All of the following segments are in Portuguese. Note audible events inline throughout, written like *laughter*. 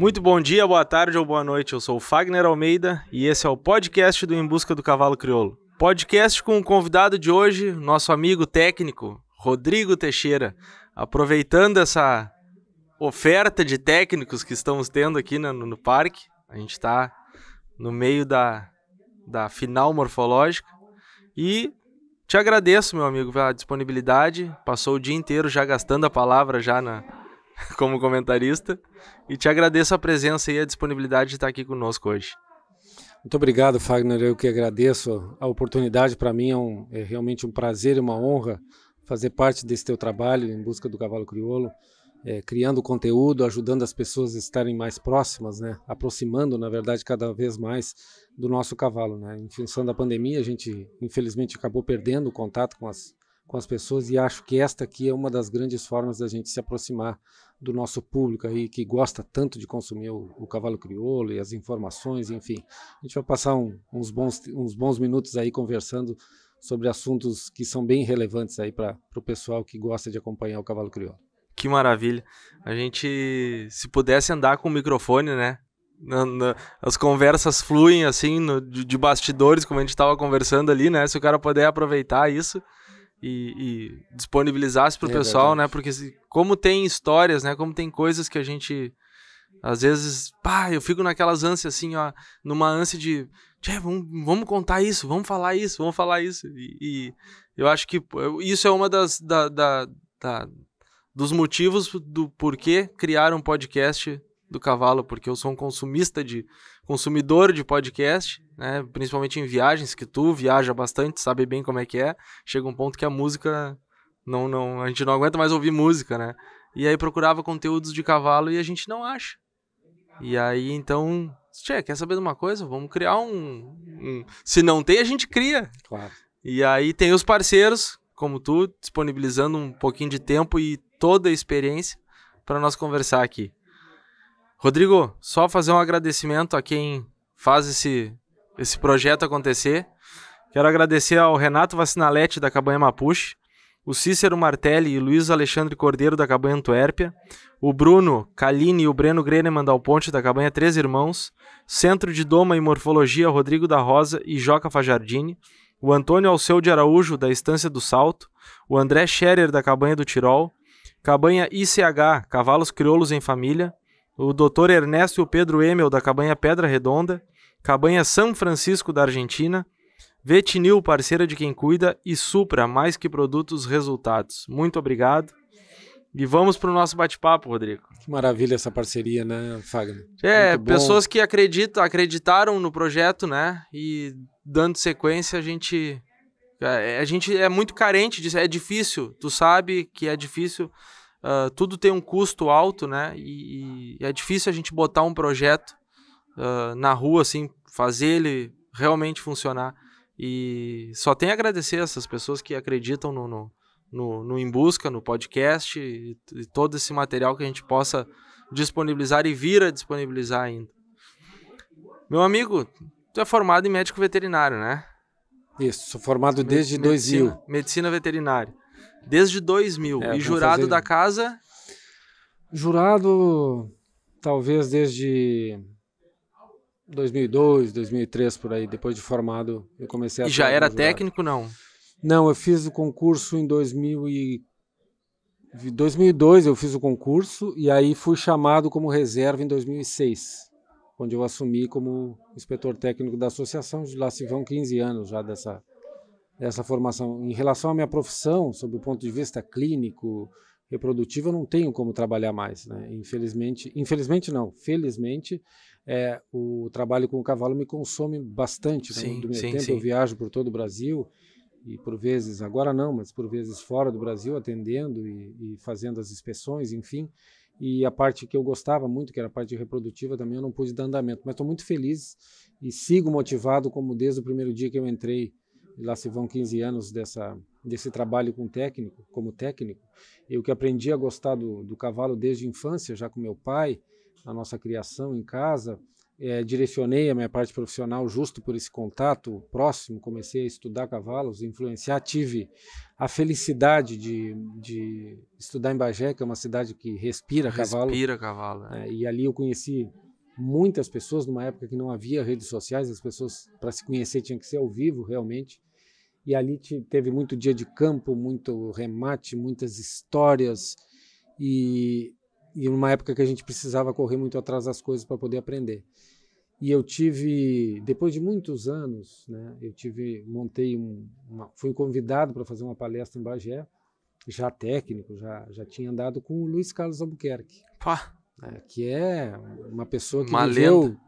Muito bom dia, boa tarde ou boa noite. Eu sou o Fagner Almeida e esse é o podcast do Em Busca do Cavalo Crioulo. Podcast com o convidado de hoje, nosso amigo técnico, Rodrigo Teixeira. Aproveitando essa oferta de técnicos que estamos tendo aqui né, no, no parque, a gente está no meio da, da final morfológica e te agradeço, meu amigo, pela disponibilidade. Passou o dia inteiro já gastando a palavra já na, *laughs* como comentarista e te agradeço a presença e a disponibilidade de estar aqui conosco hoje. Muito obrigado, Fagner. Eu que agradeço a oportunidade. Para mim é, um, é, realmente um prazer e uma honra fazer parte desse teu trabalho em busca do cavalo crioulo, é, criando conteúdo, ajudando as pessoas a estarem mais próximas, né? aproximando, na verdade, cada vez mais do nosso cavalo. Né? Em função da pandemia, a gente infelizmente acabou perdendo o contato com as com as pessoas e acho que esta aqui é uma das grandes formas da gente se aproximar do nosso público aí que gosta tanto de consumir o, o cavalo crioulo e as informações, enfim. A gente vai passar um, uns, bons, uns bons minutos aí conversando sobre assuntos que são bem relevantes aí para o pessoal que gosta de acompanhar o cavalo crioulo. Que maravilha. A gente, se pudesse andar com o microfone, né? Na, na, as conversas fluem assim, no, de, de bastidores, como a gente estava conversando ali, né? Se o cara puder aproveitar isso e, e disponibilizasse para o é pessoal, verdade. né? Porque como tem histórias, né? Como tem coisas que a gente às vezes, pá, eu fico naquelas ânsias assim, ó, numa ânsia de, vamos, vamos contar isso, vamos falar isso, vamos falar isso. E, e eu acho que isso é uma das da, da, da, dos motivos do porquê criar um podcast do cavalo, porque eu sou um consumista de consumidor de podcast, né? Principalmente em viagens, que tu viaja bastante, sabe bem como é que é. Chega um ponto que a música não, não, a gente não aguenta mais ouvir música, né? E aí procurava conteúdos de cavalo e a gente não acha. E aí então, tchê, quer saber de uma coisa? Vamos criar um, um... se não tem a gente cria. Claro. E aí tem os parceiros como tu disponibilizando um pouquinho de tempo e toda a experiência para nós conversar aqui. Rodrigo, só fazer um agradecimento a quem faz esse, esse projeto acontecer. Quero agradecer ao Renato Vacinalete, da Cabanha Mapuche, o Cícero Martelli e Luiz Alexandre Cordeiro, da Cabanha Antuérpia, o Bruno Kalini e o Breno Greneman, da Ponte, da Cabanha Três Irmãos, Centro de Doma e Morfologia, Rodrigo da Rosa e Joca Fajardini, o Antônio Alceu de Araújo, da Estância do Salto, o André Scherer, da Cabanha do Tirol, Cabanha ICH, Cavalos Crioulos em Família, o Dr. Ernesto e o Pedro Emel, da Cabanha Pedra Redonda, Cabanha São Francisco, da Argentina, Vetinil, parceira de quem cuida, e Supra, mais que produtos, resultados. Muito obrigado. E vamos para o nosso bate-papo, Rodrigo. Que maravilha essa parceria, né, Fagner? É, pessoas que acreditam, acreditaram no projeto, né? E dando sequência, a gente. É, a gente é muito carente disso, é difícil. Tu sabe que é difícil Uh, tudo tem um custo alto, né? E, e, é difícil a gente botar um projeto uh, na rua, assim, fazer ele realmente funcionar. E só tem a agradecer essas pessoas que acreditam no, no, no, no Em Busca, no podcast e, e, todo esse material que a gente possa disponibilizar e vir a disponibilizar ainda. Meu amigo, tu é formado em médico veterinário, né? Isso, sou formado desde medicina, 2000. Medicina veterinária. Desde 2000. É, e jurado fazer... da casa? Jurado, talvez desde 2002, 2003, por aí. Depois de formado, eu comecei a. E já era técnico, não? Não, eu fiz o concurso em 2000 2002 eu fiz o concurso e aí fui chamado como reserva em 2006, onde eu assumi como inspetor técnico da associação, de lá se vão 15 anos já dessa essa formação. Em relação à minha profissão, sob o ponto de vista clínico, reprodutivo, eu não tenho como trabalhar mais. Né? Infelizmente, infelizmente não, felizmente, é, o trabalho com o cavalo me consome bastante né? sim, né? do meu sim, tempo. Sim. Eu viajo por todo o Brasil e por vezes, agora não, mas por vezes fora do Brasil, atendendo e, e fazendo as inspeções, enfim. E a parte que eu gostava muito, que era a parte reprodutiva, também eu não pude dar andamento. Mas estou muito feliz e sigo motivado, como desde o primeiro dia que eu entrei lá se vão 15 anos dessa desse trabalho com técnico, como técnico. Eu que aprendi a gostar do, do cavalo desde a infância, já com meu pai, a nossa criação em casa. É, direcionei a minha parte profissional justo por esse contato próximo, comecei a estudar cavalos, influenciar, tive a felicidade de, de estudar em Bagé, que é uma cidade que respira, cavalo. Respira cavalo. é. É, e ali eu conheci muitas pessoas, numa época que não havia redes sociais, as pessoas, para se conhecer, tinham que ser ao vivo, realmente e ali teve muito dia de campo, muito remate, muitas histórias e, e numa época que a gente precisava correr muito atrás das coisas para poder aprender. E eu tive, depois de muitos anos, né, eu tive, montei um, uma, fui convidado para fazer uma palestra em Bagé, já técnico, já, já tinha andado com o Luiz Carlos Albuquerque, Pá. Né, que é uma pessoa que uma viveu lenda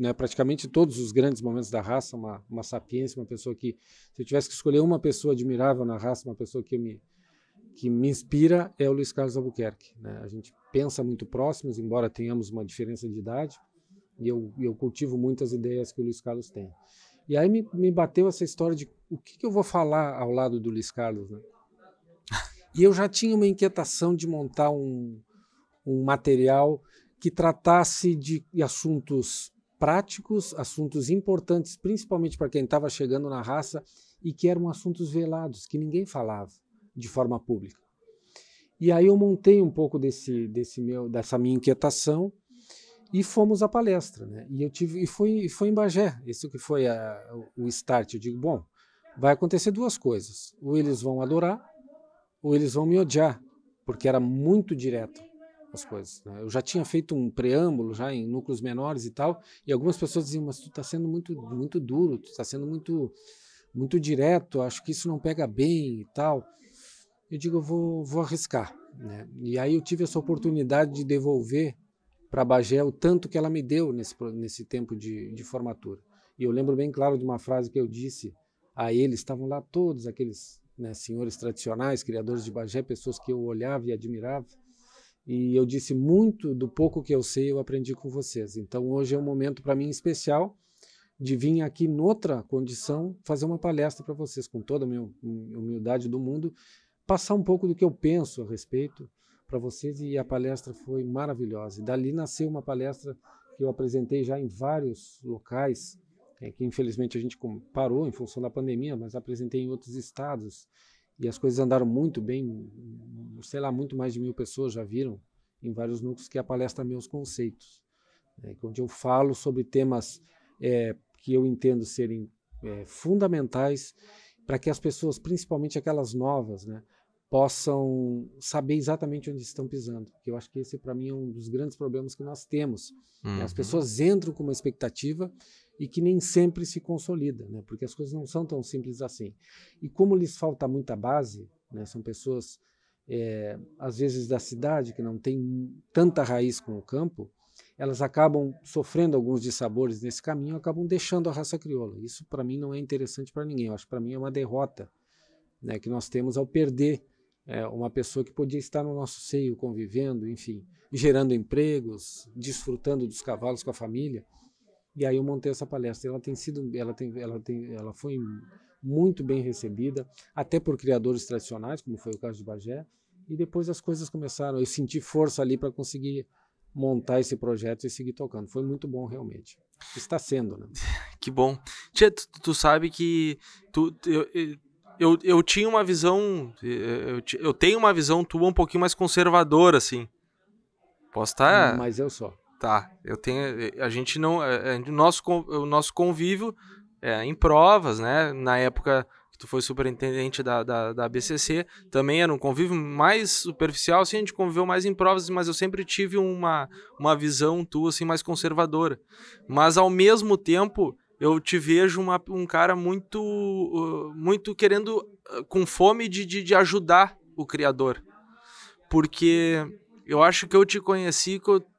né, praticamente todos os grandes momentos da raça, uma, uma sapiência, uma pessoa que, se eu tivesse que escolher uma pessoa admirável na raça, uma pessoa que me, que me inspira, é o Luiz Carlos Albuquerque. Né? A gente pensa muito próximos, embora tenhamos uma diferença de idade, e eu, eu cultivo muitas ideias que o Luiz Carlos tem. E aí me, me bateu essa história de o que, que eu vou falar ao lado do Luiz Carlos. Né? E eu já tinha uma inquietação de montar um, um material que tratasse de assuntos práticos, assuntos importantes, principalmente para quem estava chegando na raça e que eram assuntos velados, que ninguém falava de forma pública. E aí eu montei um pouco desse, desse meu, dessa minha inquietação e fomos à palestra, né? E eu tive e foi foi em Bagé, isso que foi a, o start. Eu digo, bom, vai acontecer duas coisas: ou eles vão adorar, ou eles vão me odiar, porque era muito direto as coisas. Né? Eu já tinha feito um preâmbulo já em núcleos menores e tal, e algumas pessoas diziam, mas tu está sendo muito, muito duro, tu está sendo muito, muito direto, acho que isso não pega bem e tal. Eu digo, eu vou, vou arriscar. Né? E aí eu tive essa oportunidade de devolver para Bagé o tanto que ela me deu nesse, nesse tempo de, de formatura. E eu lembro bem claro de uma frase que eu disse a eles, estavam lá todos aqueles né, senhores tradicionais, criadores de Bagé, pessoas que eu olhava e admirava e eu disse muito do pouco que eu sei, eu aprendi com vocês. Então hoje é um momento para mim especial de vir aqui noutra condição fazer uma palestra para vocês com toda a minha humildade do mundo, passar um pouco do que eu penso a respeito para vocês e a palestra foi maravilhosa. E dali nasceu uma palestra que eu apresentei já em vários locais, é, que infelizmente a gente parou em função da pandemia, mas apresentei em outros estados, e as coisas andaram muito bem, sei lá, muito mais de mil pessoas já viram em vários núcleos, que é a palestra Meus Conceitos, né, é onde eu falo sobre temas é, que eu entendo serem é, fundamentais para que as pessoas, principalmente aquelas novas, né, possam saber exatamente onde estão pisando. Eu acho que esse, para mim, é um dos grandes problemas que nós temos. Né? Uhum. As pessoas entram com uma expectativa e que nem sempre se consolida, né? porque as coisas não são tão simples assim. E como lhes falta muita base, né? são pessoas, é, às vezes, da cidade, que não têm tanta raiz com o campo, elas acabam sofrendo alguns dissabores nesse caminho, acabam deixando a raça crioula. Isso, para mim, não é interessante para ninguém. Eu acho que, para mim, é uma derrota né? que nós temos ao perder é, uma pessoa que podia estar no nosso seio convivendo, enfim, gerando empregos, desfrutando dos cavalos com a família. E aí eu montei essa palestra. Ela tem sido, ela tem, ela tem, ela foi muito bem recebida, até por criadores tradicionais, como foi o caso de Bagé. E depois as coisas começaram. Eu senti força ali para conseguir montar esse projeto e seguir tocando. Foi muito bom realmente. Está sendo, né? *laughs* Que bom. Tia, tu, tu sabe que tu, eu, eu eu, eu tinha uma visão. Eh, eu, eu tenho uma visão tua um pouquinho mais conservadora, assim. Posso estar. Tá... Mas eu só. Tá. Eu tenho. Eh, a gente não. É, eh, nosso, o nosso convívio é, em provas, né? Na época que tu foi superintendente da, da, da BCC, também era um convívio mais superficial, assim, a gente conviveu mais em provas, mas eu sempre tive uma, uma visão tua, assim, mais conservadora. Mas, ao mesmo tempo, eu te vejo uma, um cara muito, uh, muito querendo, uh, com fome de, de, de ajudar o criador. Porque eu acho que eu te conheci e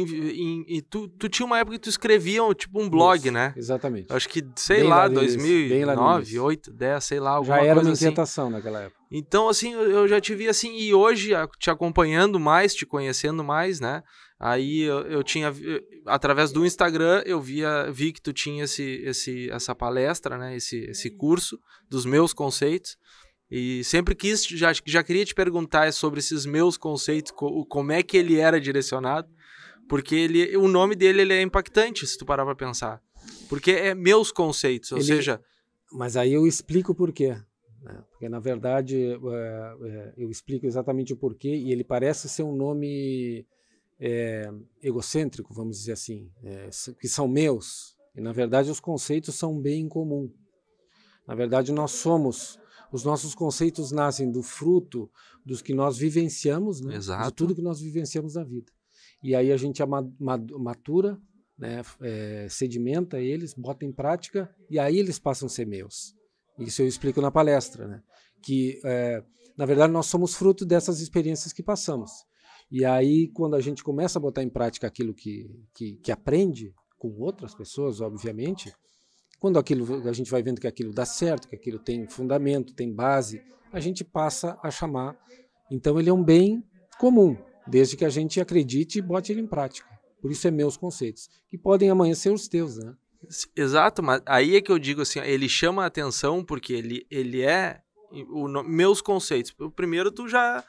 em, em, em, tu, tu tinha uma época que tu escrevia tipo um blog, Isso, né? Exatamente. Acho que, sei bem lá, 2009, lá 8, 10, sei lá, alguma Já era uma assim. inquietação assim. naquela época. Então, assim, eu já te vi assim, e hoje, te acompanhando mais, te conhecendo mais, né? Aí eu, eu tinha, eu, através do Instagram, eu via, vi que tu tinha esse, esse, essa palestra, né? Esse, esse uhum. curso dos meus conceitos. E sempre quis, já, já queria te perguntar é sobre esses meus conceitos, co, como é que ele era direcionado, porque ele, o nome dele ele é impactante, se tu parar pra pensar. Porque é meus conceitos, ou ele... seja. Mas aí eu explico por quê. Né, porque, na verdade, é, é, eu explico exatamente o porquê, e ele parece ser um nome é, egocêntrico, vamos dizer assim, é, que são meus. E na verdade os conceitos são bem comum. Na verdade nós somos, os nossos conceitos nascem do fruto dos que nós vivenciamos, né? Exato. de tudo que nós vivenciamos na vida. E aí a gente matura, né? é, sedimenta eles, bota em prática e aí eles passam a ser meus. Isso eu explico na palestra, né? que é, na verdade nós somos fruto dessas experiências que passamos. E aí, quando a gente começa a botar em prática aquilo que, que, que aprende, com outras pessoas, obviamente, quando aquilo a gente vai vendo que aquilo dá certo, que aquilo tem fundamento, tem base, a gente passa a chamar. Então ele é um bem comum, desde que a gente acredite e bote ele em prática. Por isso é meus conceitos, que podem amanhecer os teus, né? Exato, mas aí é que eu digo assim, ele chama a atenção porque ele, ele é o, meus conceitos. O primeiro tu já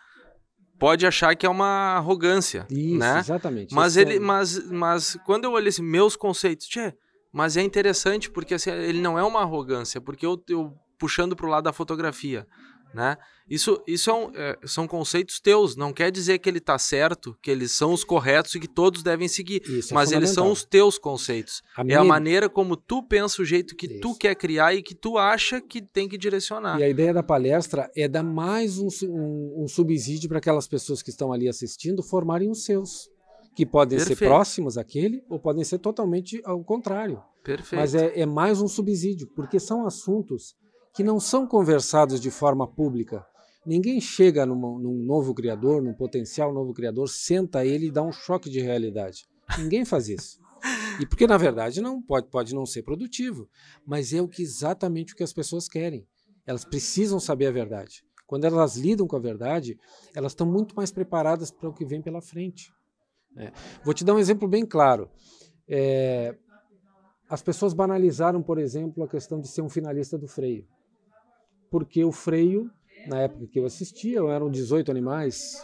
pode achar que é uma arrogância. Isso, né? exatamente. Mas ele, é... mas, mas quando eu olhei assim, meus conceitos, tchê, mas é interessante porque assim, ele não é uma arrogância, porque eu, eu puxando para o lado da fotografia, né? Isso, isso é um, é, são conceitos teus, não quer dizer que ele está certo, que eles são os corretos e que todos devem seguir, isso é mas é eles são os teus conceitos. A é a maneira como tu pensa, o jeito que isso. tu quer criar e que tu acha que tem que direcionar. E a ideia da palestra é dar mais um, um, um subsídio para aquelas pessoas que estão ali assistindo formarem os seus, que podem Perfeito. ser próximos àquele ou podem ser totalmente ao contrário. Perfeito. Mas é, é mais um subsídio, porque são assuntos que não são conversados de forma pública. Ninguém chega num novo criador, num potencial novo criador, senta ele e dá um choque de realidade. Ninguém faz isso. E porque, na verdade, não pode, pode não ser produtivo, mas é o que, exatamente o que as pessoas querem. Elas precisam saber a verdade. Quando elas lidam com a verdade, elas estão muito mais preparadas para o que vem pela frente. É. Vou te dar um exemplo bem claro. É, as pessoas banalizaram, por exemplo, a questão de ser um finalista do freio porque o freio, na época que eu assistia, eram 18 animais,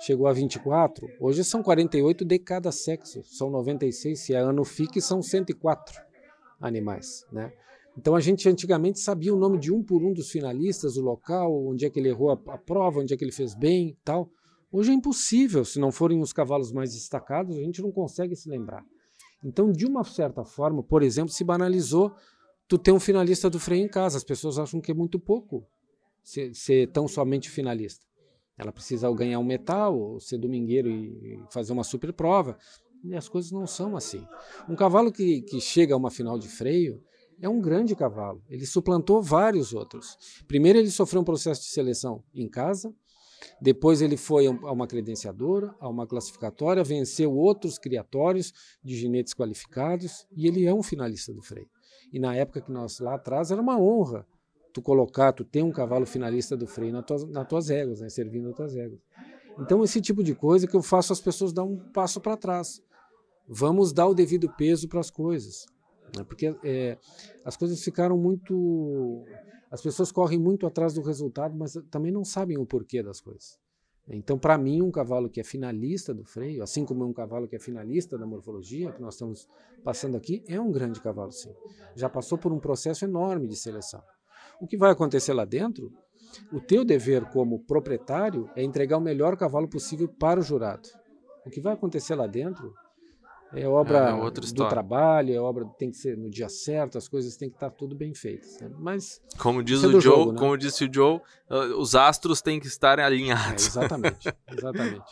chegou a 24. Hoje são 48 de cada sexo, são 96, se é ano fique são 104 animais, né? Então a gente antigamente sabia o nome de um por um dos finalistas, o local, onde é que ele errou a, a prova, onde é que ele fez bem, tal. Hoje é impossível, se não forem os cavalos mais destacados, a gente não consegue se lembrar. Então, de uma certa forma, por exemplo, se banalizou tu tem um finalista do freio em casa. As pessoas acham que é muito pouco ser, ser tão somente finalista. Ela precisa ganhar um metal, ou ser domingueiro e fazer uma super prova. E as coisas não são assim. Um cavalo que, que chega a uma final de freio é um grande cavalo. Ele suplantou vários outros. Primeiro, ele sofreu um processo de seleção em casa. Depois ele foi a uma credenciadora, a uma classificatória, venceu outros criatórios de ginetes qualificados e ele é um finalista do freio. E na época que nós lá atrás era uma honra tu colocar, tu ter um cavalo finalista do freio nas tuas, nas tuas regras, né? servindo as tuas regras. Então, esse tipo de coisa que eu faço as pessoas dar um passo para trás. Vamos dar o devido peso para as coisas. Né? Porque é, as coisas ficaram muito. As pessoas correm muito atrás do resultado, mas também não sabem o porquê das coisas. Então, para mim, um cavalo que é finalista do freio, assim como um cavalo que é finalista da morfologia, que nós estamos passando aqui, é um grande cavalo, sim. Já passou por um processo enorme de seleção. O que vai acontecer lá dentro, o teu dever como proprietário é entregar o melhor cavalo possível para o jurado. O que vai acontecer lá dentro é obra é, é do trabalho, é obra tem que ser no dia certo, as coisas têm que estar tá tudo bem feitas. Né? Mas como diz é o Joe, jogo, né? como disse o Joe, ah, os astros têm que estar é, alinhados. É, exatamente, *laughs* exatamente.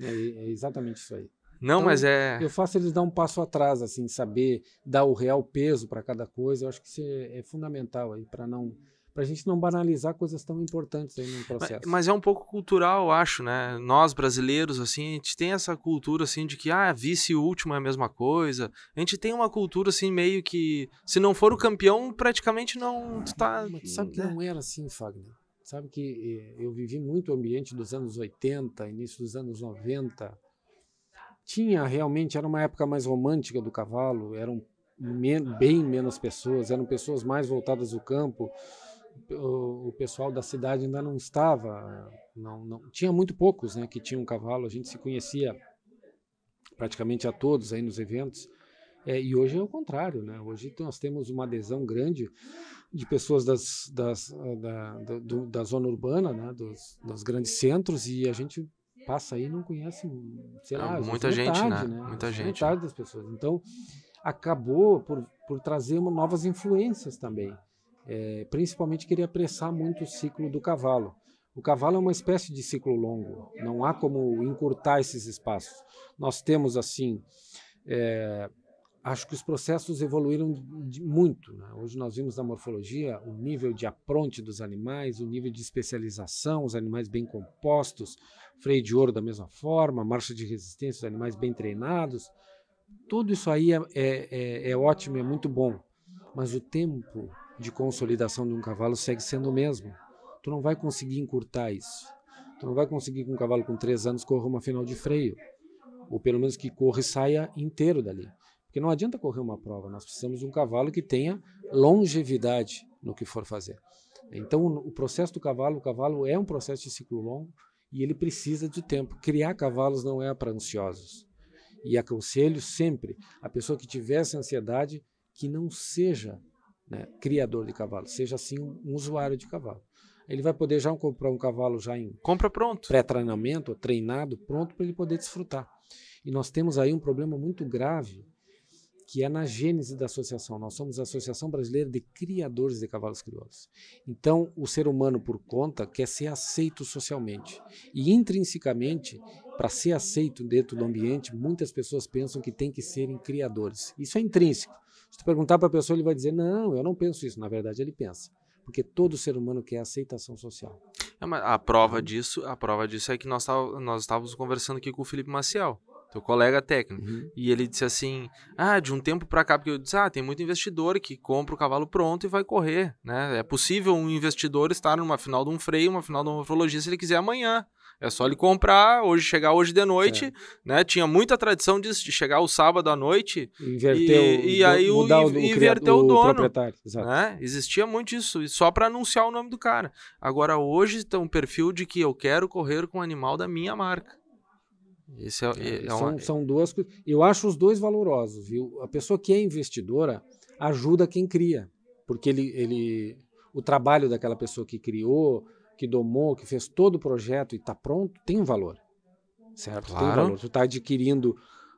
é, é, exatamente isso aí. Não, então, mas é. Eu faço eles dar um passo atrás, assim, saber dar o real peso para cada coisa. Eu acho que isso é fundamental aí para não para a gente não banalizar coisas tão importantes aí no processo. Mas, mas, é um pouco cultural, eu acho, né? Nós brasileiros, assim, a gente tem essa cultura, assim, de que, ah, vice último é a mesma coisa. A gente tem uma cultura, assim, meio que, se não for o campeão, praticamente não. está. sabe que né? não era assim, Fagner. Sabe que eh, eu vivi muito o ambiente dos anos 80, início dos anos 90. Tinha realmente, era uma época mais romântica do cavalo, eram men bem menos pessoas, eram pessoas mais voltadas ao campo o, pessoal da cidade ainda não estava, não, não tinha muito poucos, né, que tinham um cavalo. A gente se conhecia praticamente a todos aí nos eventos. É, e hoje é o contrário, né? Hoje nós temos uma adesão grande de pessoas das, das, da, da, do, da zona urbana, né? Dos, dos, grandes centros, e a gente passa aí e não conhece, sei lá, ah, muita gente, metade, né? né? Muita gente. Metade das pessoas. Então, acabou por, por trazer novas influências também. É, principalmente queria apressar muito o ciclo do cavalo. O cavalo é uma espécie de ciclo longo, não há como encurtar esses espaços. Nós temos, assim, é, acho que os processos evoluíram de, muito. Né? Hoje nós vimos na morfologia o nível de apronte dos animais, o nível de especialização, os animais bem compostos, freio de ouro da mesma forma, marcha de resistência, os animais bem treinados. Tudo isso aí é, é, é, é ótimo, é muito bom, mas o tempo de consolidação de um cavalo segue sendo o mesmo. Tu não vai conseguir encurtar isso. Tu não vai conseguir que um cavalo com três anos corra uma final de freio. Ou pelo menos que corra e saia inteiro dali. Porque não adianta correr uma prova, nós precisamos de um cavalo que tenha longevidade no que for fazer. Então, o processo do cavalo, o cavalo é um processo de ciclo longo e ele precisa de tempo. Criar cavalos não é para ansiosos. E aconselho sempre a pessoa que tivesse ansiedade que não seja né, criador de cavalo, seja assim um usuário de cavalo. Ele vai poder já comprar um cavalo já em compra pronto, pré-treinamento, treinado, pronto para ele poder desfrutar. E nós temos aí um problema muito grave que é na gênese da associação. Nós somos a Associação Brasileira de Criadores de Cavalos Crioulos. Então, o ser humano, por conta, quer ser aceito socialmente. E, intrinsecamente, para ser aceito dentro do ambiente, muitas pessoas pensam que tem que serem criadores. Isso é intrínseco. Se tu perguntar para a pessoa, ele vai dizer: não, eu não penso isso. Na verdade, ele pensa. Porque todo ser humano quer aceitação social. É, a prova disso, a prova disso é que nós, tá, nós estávamos conversando aqui com o Felipe Maciel teu colega técnico. Uhum. E ele disse assim: Ah, de um tempo para cá, porque eu disse: Ah, tem muito investidor que compra o cavalo pronto e vai correr, né? É possível um investidor estar numa final de um freio, uma final de uma morfologia, se ele quiser amanhã. É só ele comprar, hoje chegar hoje de noite, é. né? Tinha muita tradição disso, de chegar o sábado à noite e, aí o, e, inverter o, dono. Proprietário, exato. Né? Existia muito isso, só para anunciar o nome do cara. Agora, hoje tem um perfil de que eu quero correr com o animal da minha marca. Esse é, é, é, é são, uma... são duas coisas. Eu acho os dois valorosos, viu? A pessoa que é investidora ajuda quem cria, porque ele, ele o trabalho daquela pessoa que criou, que domou, que fez todo o projeto e está pronto, tem um valor. Certo? Claro. Tem um valor. Tu está adquirindo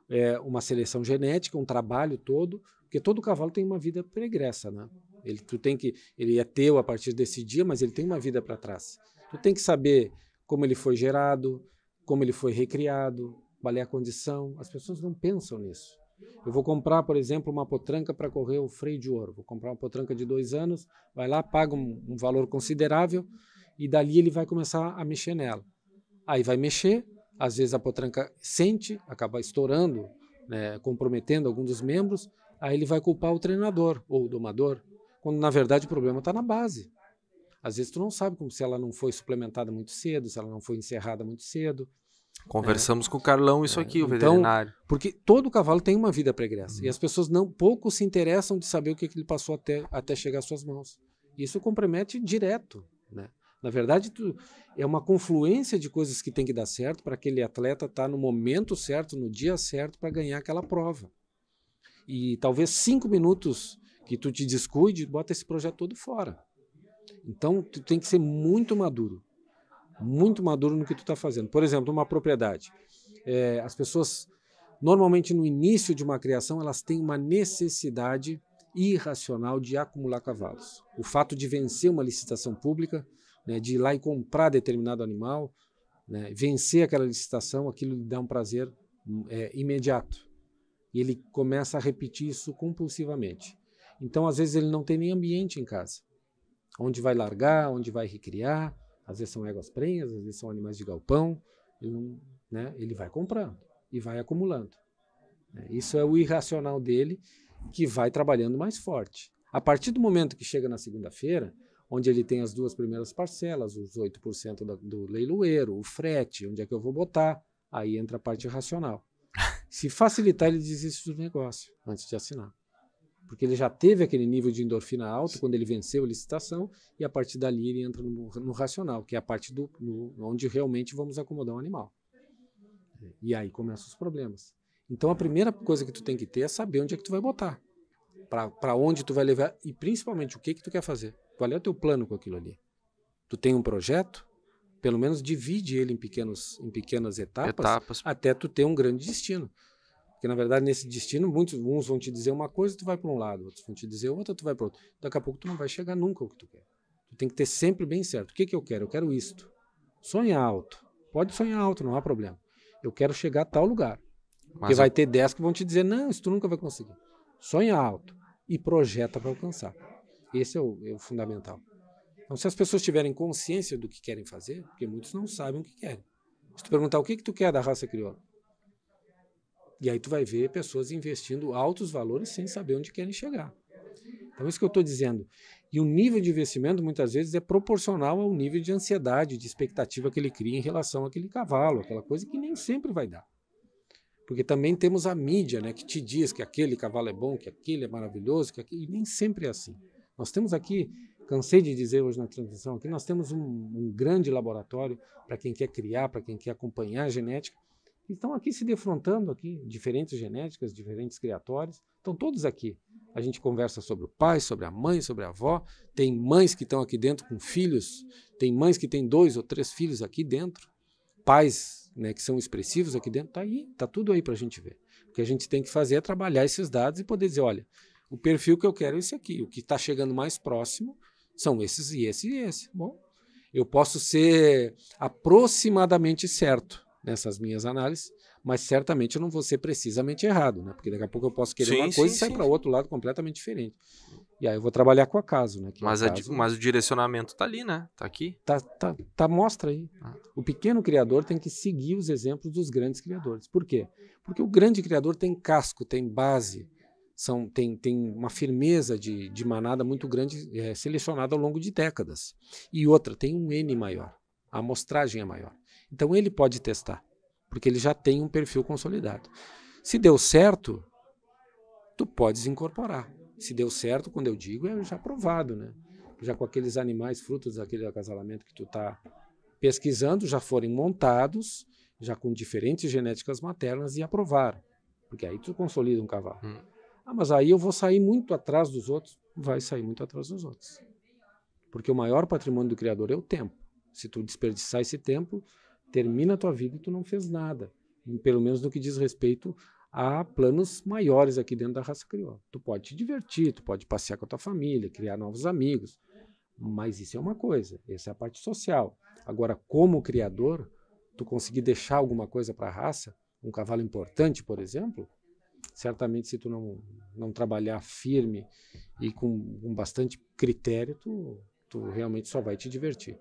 é, uma seleção genética, um trabalho todo, porque todo cavalo tem uma vida pregressa, né? Ele, tu tem que, ele é teu a partir desse dia, mas ele tem uma vida para trás. Tu tem que saber como ele foi gerado, como ele foi recriado, qual é a condição. As pessoas não pensam nisso. Eu vou comprar, por exemplo, uma potranca para correr o freio de ouro. Vou comprar uma potranca de dois anos, vai lá, paga um, um valor considerável, e dali ele vai começar a mexer nela. Aí vai mexer, às vezes a potranca sente, acaba estourando, né, comprometendo algum dos membros, aí ele vai culpar o treinador ou o domador, quando na verdade o problema está na base. Às vezes tu não sabe como se ela não foi suplementada muito cedo, se ela não foi encerrada muito cedo. Né? Conversamos é. com o Carlão isso é. aqui, o então, veterinário. Porque todo cavalo tem uma vida pregressa. Uhum. E as pessoas não pouco se interessam de saber o que, que ele passou até, até chegar às suas mãos. Isso compromete direto na verdade, tu, é uma confluência de coisas que tem que dar certo para aquele atleta estar tá no momento certo, no dia certo, para ganhar aquela prova. E talvez cinco minutos que tu te descuide, bota esse projeto todo fora. Então, tu tem que ser muito maduro. Muito maduro no que tu está fazendo. Por exemplo, uma propriedade. É, as pessoas, normalmente no início de uma criação, elas têm uma necessidade irracional de acumular cavalos. O fato de vencer uma licitação pública né, de ir lá e comprar determinado animal, né, vencer aquela licitação, aquilo lhe dá um prazer hum, é, imediato. E ele começa a repetir isso compulsivamente. Então, às vezes, ele não tem nem ambiente em casa. Onde vai largar, onde vai recriar. Às vezes são éguas prenhas, às vezes são animais de galpão. Ele, não, né, ele vai comprando e vai acumulando. Né. Isso é o irracional dele que vai trabalhando mais forte. A partir do momento que chega na segunda-feira, onde ele tem as duas primeiras parcelas, os 8% da, do leiloeiro, o frete, onde é que eu vou botar. Aí entra a parte racional. *laughs* Se facilitar, ele desiste do negócio antes de assinar. Porque ele já teve aquele nível de endorfina alto quando ele venceu a licitação, e a partir dali ele entra no, no racional, que é a parte do, no, onde realmente vamos acomodar o um animal. E aí começam os problemas. Então a primeira coisa que tu tem que ter é saber onde é que tu vai botar, para onde tu vai levar e principalmente o que que tu quer fazer. Qual é o teu plano com aquilo ali? Tu tem um projeto? Pelo menos divide ele em, pequenos, em pequenas etapas, etapas. até tu ter um grande destino. Porque, na verdade, nesse destino, muitos uns vão te dizer uma coisa, tu vai para um lado, outros vão te dizer outra, tu vai para outro. Daqui a pouco tu não vai chegar nunca ao que tu quer. Tu tem que ter sempre bem certo. O que, que eu quero? Eu quero isto. Sonha alto. Pode sonhar alto, não há problema. Eu quero chegar a tal lugar. Porque Mas vai ter 10 que vão te dizer, não, isso tu nunca vai conseguir. Sonha alto e projeta para alcançar. Esse é o, é o fundamental. Então, se as pessoas tiverem consciência do que querem fazer, porque muitos não sabem o que querem. Se tu perguntar o que, que tu quer da raça crioula, e aí tu vai ver pessoas investindo altos valores sem saber onde querem chegar. Então, isso que eu estou dizendo. E o nível de investimento, muitas vezes, é proporcional ao nível de ansiedade, de expectativa que ele cria em relação àquele cavalo, aquela coisa que nem sempre vai dar. Porque também temos a mídia né, que te diz que aquele cavalo é bom, que aquele é maravilhoso, que aquele... e nem sempre é assim. Nós temos aqui, cansei de dizer hoje na transmissão aqui, nós temos um, um grande laboratório para quem quer criar, para quem quer acompanhar a genética. E estão aqui se defrontando aqui diferentes genéticas, diferentes criatórios. Estão todos aqui. A gente conversa sobre o pai, sobre a mãe, sobre a avó. Tem mães que estão aqui dentro com filhos. Tem mães que têm dois ou três filhos aqui dentro. Pais né, que são expressivos aqui dentro. Está aí, está tudo aí para a gente ver. O que a gente tem que fazer é trabalhar esses dados e poder dizer, olha, o perfil que eu quero é esse aqui. O que está chegando mais próximo são esses e esse e esse. Bom, eu posso ser aproximadamente certo nessas minhas análises, mas certamente eu não vou ser precisamente errado, né? Porque daqui a pouco eu posso querer sim, uma coisa sim, e sair para outro lado completamente diferente. E aí eu vou trabalhar com acaso, né? É mas, é a, mas o direcionamento está ali, né? Está aqui. Tá, tá, tá, mostra aí. Ah. O pequeno criador tem que seguir os exemplos dos grandes criadores. Por quê? Porque o grande criador tem casco, tem base, são, tem, tem uma firmeza de, de manada muito grande é, selecionada ao longo de décadas. E outra, tem um N maior, a amostragem é maior. Então ele pode testar, porque ele já tem um perfil consolidado. Se deu certo, tu podes incorporar. Se deu certo, quando eu digo, é já provado, né? Já com aqueles animais, frutos daquele acasalamento que tu está pesquisando, já forem montados, já com diferentes genéticas maternas e aprovar. Porque aí tu consolida um cavalo. Hum. Ah, mas aí eu vou sair muito atrás dos outros. Vai sair muito atrás dos outros. Porque o maior patrimônio do criador é o tempo. Se tu desperdiçar esse tempo, termina a tua vida e tu não fez nada. Pelo menos no que diz respeito a planos maiores aqui dentro da raça crioula. Tu pode te divertir, tu pode passear com a tua família, criar novos amigos. Mas isso é uma coisa, essa é a parte social. Agora, como criador, tu conseguir deixar alguma coisa para a raça, um cavalo importante, por exemplo, certamente se tu não, não trabalhar firme e com, com bastante critério, tu, tu realmente só vai te divertir.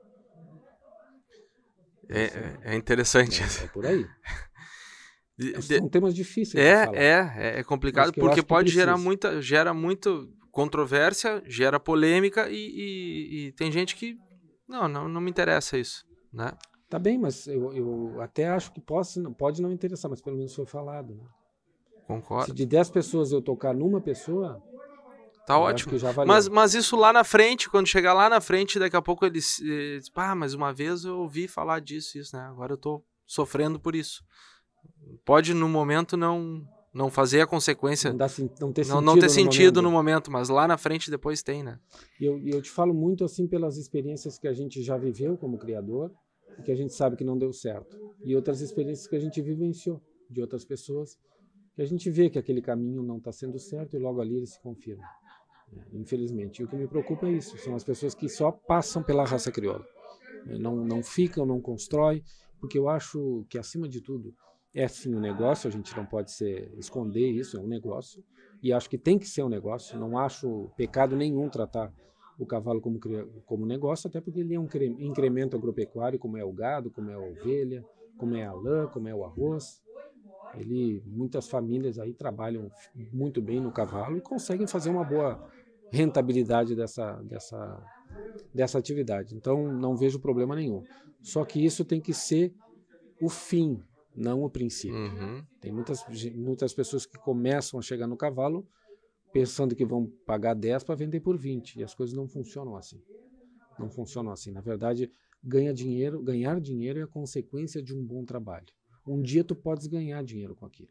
É, é, é, é interessante. É, é por aí. *laughs* de, São temas difíceis. É, é, é, é complicado porque pode gerar muita, gera muito controvérsia, gera polêmica e, e, e, tem gente que não, não, não me interessa isso, né? Tá bem, mas eu, eu até acho que posso, pode não interessar, mas pelo menos foi falado, né? Concordo. Se de 10 pessoas eu tocar numa pessoa. Tá ótimo. Mas, mas isso lá na frente, quando chegar lá na frente, daqui a pouco eles. ah, mas uma vez eu ouvi falar disso, isso, né? Agora eu tô sofrendo por isso. Pode no momento não não fazer a consequência. Não, dá, não ter sentido, não, ter no, sentido momento. no, momento. mas lá na frente depois tem, né? E eu, eu te falo muito assim pelas experiências que a gente já viveu como criador que a gente sabe que não deu certo. E outras experiências que a gente vivenciou de outras pessoas que a gente vê que aquele caminho não está sendo uhum. certo e logo ali ele se confirma. Né? Infelizmente. E o que me preocupa é isso: são as pessoas que só passam pela raça crioula. Né? Não, não ficam, não constroem, porque eu acho que, acima de tudo, é sim um negócio, a gente não pode ser, esconder isso, é um negócio. E acho que tem que ser um negócio. Não acho pecado nenhum tratar o cavalo como, como negócio, até porque ele é um incremento agropecuário, como é o gado, como é a ovelha, como é a lã, como é o arroz. Ele, muitas famílias aí trabalham muito bem no cavalo e conseguem fazer uma boa rentabilidade dessa, dessa, dessa atividade. Então, não vejo problema nenhum. Só que isso tem que ser o fim, não o princípio. Uhum. Tem muitas, muitas pessoas que começam a chegar no cavalo pensando que vão pagar 10 para vender por 20, e as coisas não funcionam assim. Não funcionam assim. Na verdade, ganha dinheiro, ganhar dinheiro é a consequência de um bom trabalho. Um dia tu podes ganhar dinheiro com aquilo.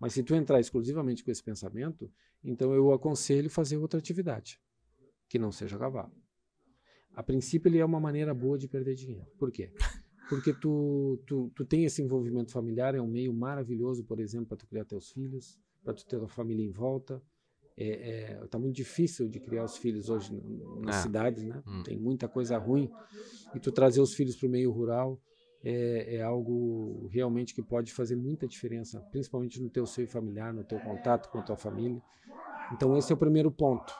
Mas se tu entrar exclusivamente com esse pensamento, então eu aconselho fazer outra atividade que não seja cavalo. A princípio ele é uma maneira boa de perder dinheiro. Por quê? Porque tu, tu, tu tem esse envolvimento familiar, é um meio maravilhoso, por exemplo, para tu criar teus filhos, para tu ter tua família em volta. É, é, tá muito difícil de criar os filhos hoje nas na é. cidades, né? Hum. Tem muita coisa ruim. E tu trazer os filhos para o meio rural, é, é, algo realmente que pode fazer muita diferença, principalmente no teu seio familiar, no teu contato com a tua família. Então esse é o primeiro ponto.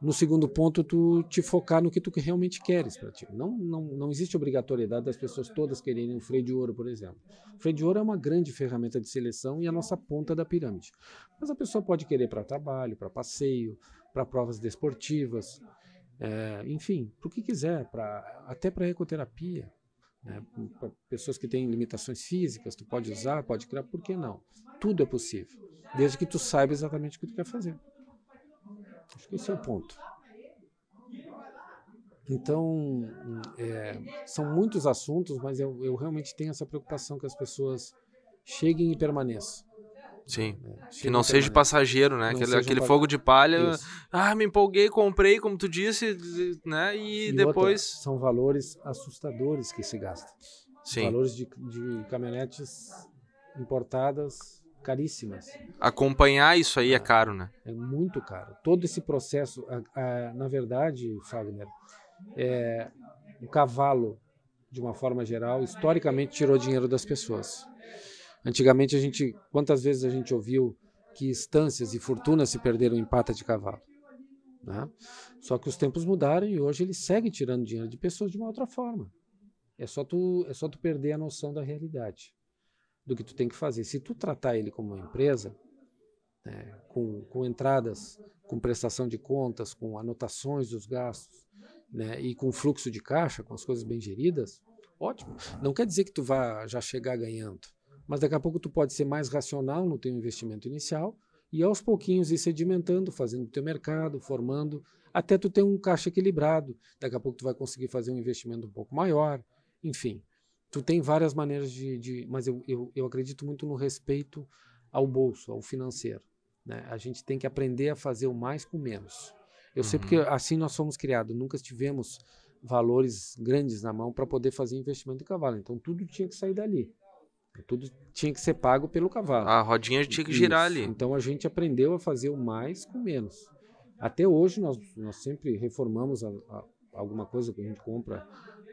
No segundo ponto, tu te focar no que tu realmente queres para ti. Não, não, não existe obrigatoriedade das pessoas todas quererem um freio de ouro, por exemplo. O freio de ouro é uma grande ferramenta de seleção e é a nossa ponta da pirâmide. Mas a pessoa pode querer para trabalho, para passeio, para provas desportivas, é, enfim, para o que quiser, pra, até para ecoterapia. Né? pessoas que têm limitações físicas, tu pode usar, pode criar, por que não? Tudo é possível, desde que tu saiba exatamente o que tu quer fazer. Acho que esse é o ponto. Então, é, são muitos assuntos, mas eu, eu realmente tenho essa preocupação que as pessoas cheguem e permaneçam. Sim. Né? Ah, que não seja né? passageiro, né? Não aquele aquele um fogo de palha. Isso. Ah, me empolguei, comprei, como tu disse, né? E, e depois. Outra, são valores assustadores que se gastam. Sim. Valores de, de caminhonetes importadas caríssimas. Acompanhar isso aí é, é caro, né? É muito caro. Todo esse processo, a, a, na verdade, Fagner, é, o cavalo, de uma forma geral, historicamente tirou dinheiro das pessoas. Antigamente a gente, quantas vezes a gente ouviu que estâncias e fortunas se perderam em pata de cavalo? Né? Só que os tempos mudaram e hoje ele segue tirando dinheiro de pessoas de uma outra forma. É só tu, é só tu perder a noção da realidade, do que tu tem que fazer. Se tu tratar ele como uma empresa, né, com, com entradas, com prestação de contas, com anotações dos gastos, né, e com fluxo de caixa, com as coisas bem geridas, ótimo. Não quer dizer que tu vá já chegar ganhando mas daqui a pouco tu pode ser mais racional no teu investimento inicial e aos pouquinhos ir sedimentando, fazendo o teu mercado, formando, até tu ter um caixa equilibrado. Daqui a pouco tu vai conseguir fazer um investimento um pouco maior, enfim. Tu tem várias maneiras de... de mas eu, eu, eu acredito muito no respeito ao bolso, ao financeiro. Né? A gente tem que aprender a fazer o mais com menos. Eu uhum. sei porque assim nós somos criados, nunca tivemos valores grandes na mão para poder fazer investimento em cavalo. Então tudo tinha que sair dali. Tudo tinha que ser pago pelo cavalo. A rodinha tinha que Isso. girar ali. Então a gente aprendeu a fazer o mais com menos. Até hoje nós, nós sempre reformamos a, a, alguma coisa que a gente compra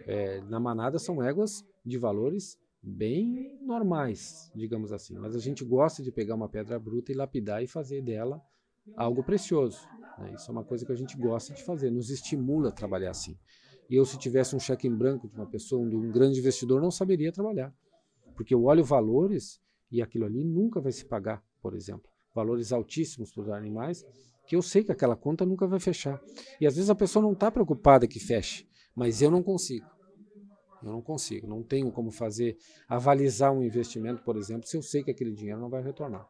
é, na manada, são éguas de valores bem normais, digamos assim. Mas a gente gosta de pegar uma pedra bruta e lapidar e fazer dela algo precioso. Né? Isso é uma coisa que a gente gosta de fazer, nos estimula a trabalhar assim. E eu, se tivesse um cheque em branco de uma pessoa, de um grande investidor, não saberia trabalhar. Porque eu olho valores e aquilo ali nunca vai se pagar, por exemplo. Valores altíssimos para os animais, que eu sei que aquela conta nunca vai fechar. E às vezes a pessoa não está preocupada que feche, mas eu não consigo. Eu não consigo, não tenho como fazer, avalizar um investimento, por exemplo, se eu sei que aquele dinheiro não vai retornar.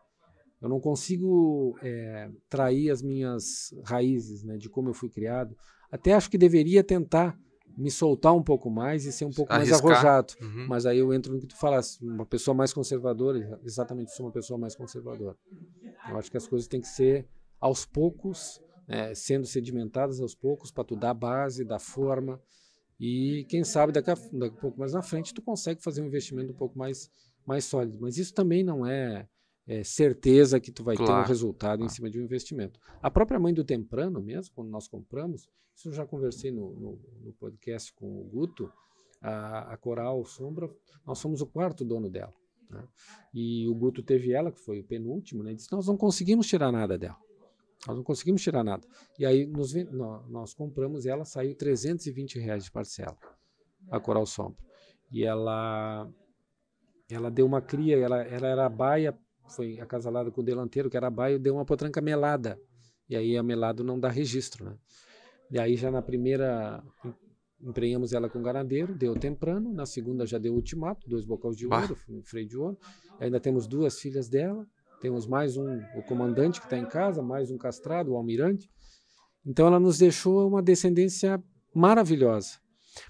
Eu não consigo é, trair as minhas raízes né, de como eu fui criado. Até acho que deveria tentar me soltar um pouco mais e ser um pouco Arriscar. mais arrojado. Uhum. Mas aí eu entro no que tu falasse, uma pessoa mais conservadora, exatamente sou uma pessoa mais conservadora. Eu acho que as coisas têm que ser aos poucos, é, sendo sedimentadas aos poucos, para tu dar base, dar forma. E quem sabe daqui a, daqui a pouco mais na frente tu consegue fazer um investimento um pouco mais, mais sólido. Mas isso também não é é, certeza que tu vai claro. ter um resultado em ah. cima de um investimento. A própria mãe do Temprano mesmo, quando nós compramos, isso eu já conversei no, no, no podcast com o Guto, a, a, Coral Sombra, nós somos o quarto dono dela. Né? E o Guto teve ela, que foi o penúltimo, né? disse, nós não conseguimos tirar nada dela. Nós não conseguimos tirar nada. E aí nos, nós, nós compramos ela, saiu 320 reais de parcela, a Coral Sombra. E ela, ela deu uma cria, ela, ela era baia foi acasalado com o delanteiro, que era baio, deu uma potranca melada. E aí a melado não dá registro, né? E aí já na primeira emprenhamos ela com o garandeiro deu temprano, na segunda já deu ultimato, dois bocais de ouro, freio de ouro. Ainda temos duas filhas dela, temos mais um, o comandante que está em casa, mais um castrado, o almirante. Então ela nos deixou uma descendência maravilhosa.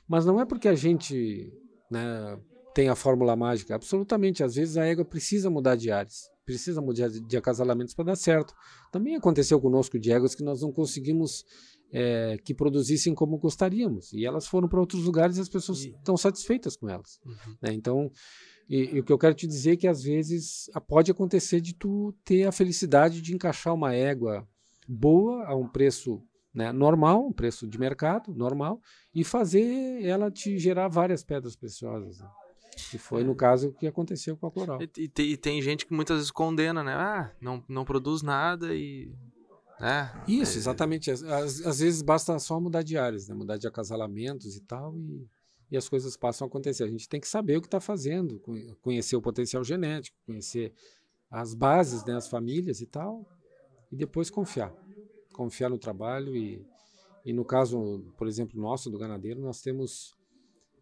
Mas não é porque a gente né, tem a fórmula mágica. Absolutamente, às vezes a égua precisa mudar de ares, precisa mudar de acasalamentos para dar certo. Também aconteceu conosco de éguas que nós não conseguimos é, que produzissem como gostaríamos. E elas foram para outros lugares e as pessoas estão satisfeitas com elas. Uhum. Né? Então, e, e, o que eu quero te dizer é que às vezes pode acontecer de tu ter a felicidade de encaixar uma égua boa a um preço né, normal, um preço de mercado normal, e fazer ela te gerar várias pedras preciosas. Né? Que foi, no caso, o que aconteceu com a coral E, e, tem, e tem gente que muitas vezes condena, né? Ah, não, não produz nada e é, Isso, exatamente. Às, às, vezes basta só mudar de áreas, né? mudar de acasalamentos e tal, e, e, as coisas passam a acontecer. A gente tem que saber o que está fazendo, conhecer o potencial genético, conhecer as bases, né? as famílias e tal, e depois confiar. Confiar no trabalho e, e no caso, por exemplo, nosso, do ganadeiro, nós temos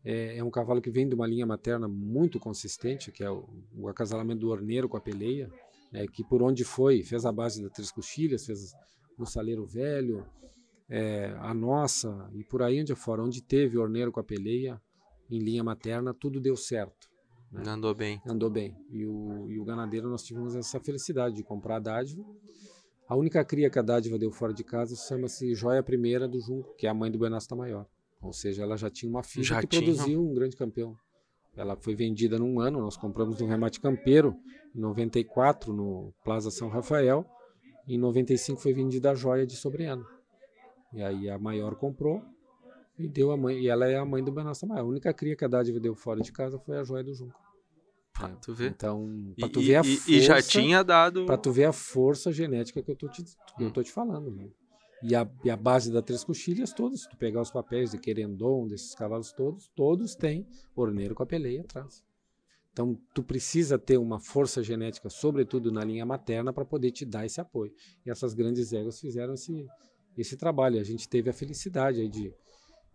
é, é, um cavalo que vem de uma linha materna muito consistente, que é o, o acasalamento do Orneiro com a Peleia, é, que por onde foi, fez a base da Três Coxilhas, fez o Saleiro Velho, é, a Nossa, e por aí onde fora, onde teve o Orneiro com a Peleia, em linha materna, tudo deu certo. Né? Andou bem. Andou bem. E o, e o ganadeiro, nós tivemos essa felicidade de comprar a dádiva. A única cria que a dádiva deu fora de casa chama-se Joia Primeira do Junco, que é a mãe do Buenasta Maior. Ou seja, ela já tinha uma filha já que tinha. produziu um grande campeão. Ela foi vendida num ano, nós compramos no Remate Campeiro, em 94, no Plaza São Rafael. Em 95 foi vendida a joia de Sobreano. E aí a maior comprou e deu a mãe. E ela é a mãe do Benassa maior A única cria que a Dádiva deu fora de casa foi a joia do Junco. Pra é, tu ver. Então, pra tu e, ver a e, força. E já tinha dado. Pra tu ver a força genética que eu tô te, eu hum. tô te falando. Né? e a, e a base da três coxilhas, todos, se tu pegar os papéis de Querendon, desses cavalos todos, todos têm horneiro com a peleia atrás. Então, tu precisa ter uma força genética, sobretudo na linha materna, para poder te dar esse apoio. E essas grandes éguas fizeram esse, esse trabalho. A gente teve a felicidade de,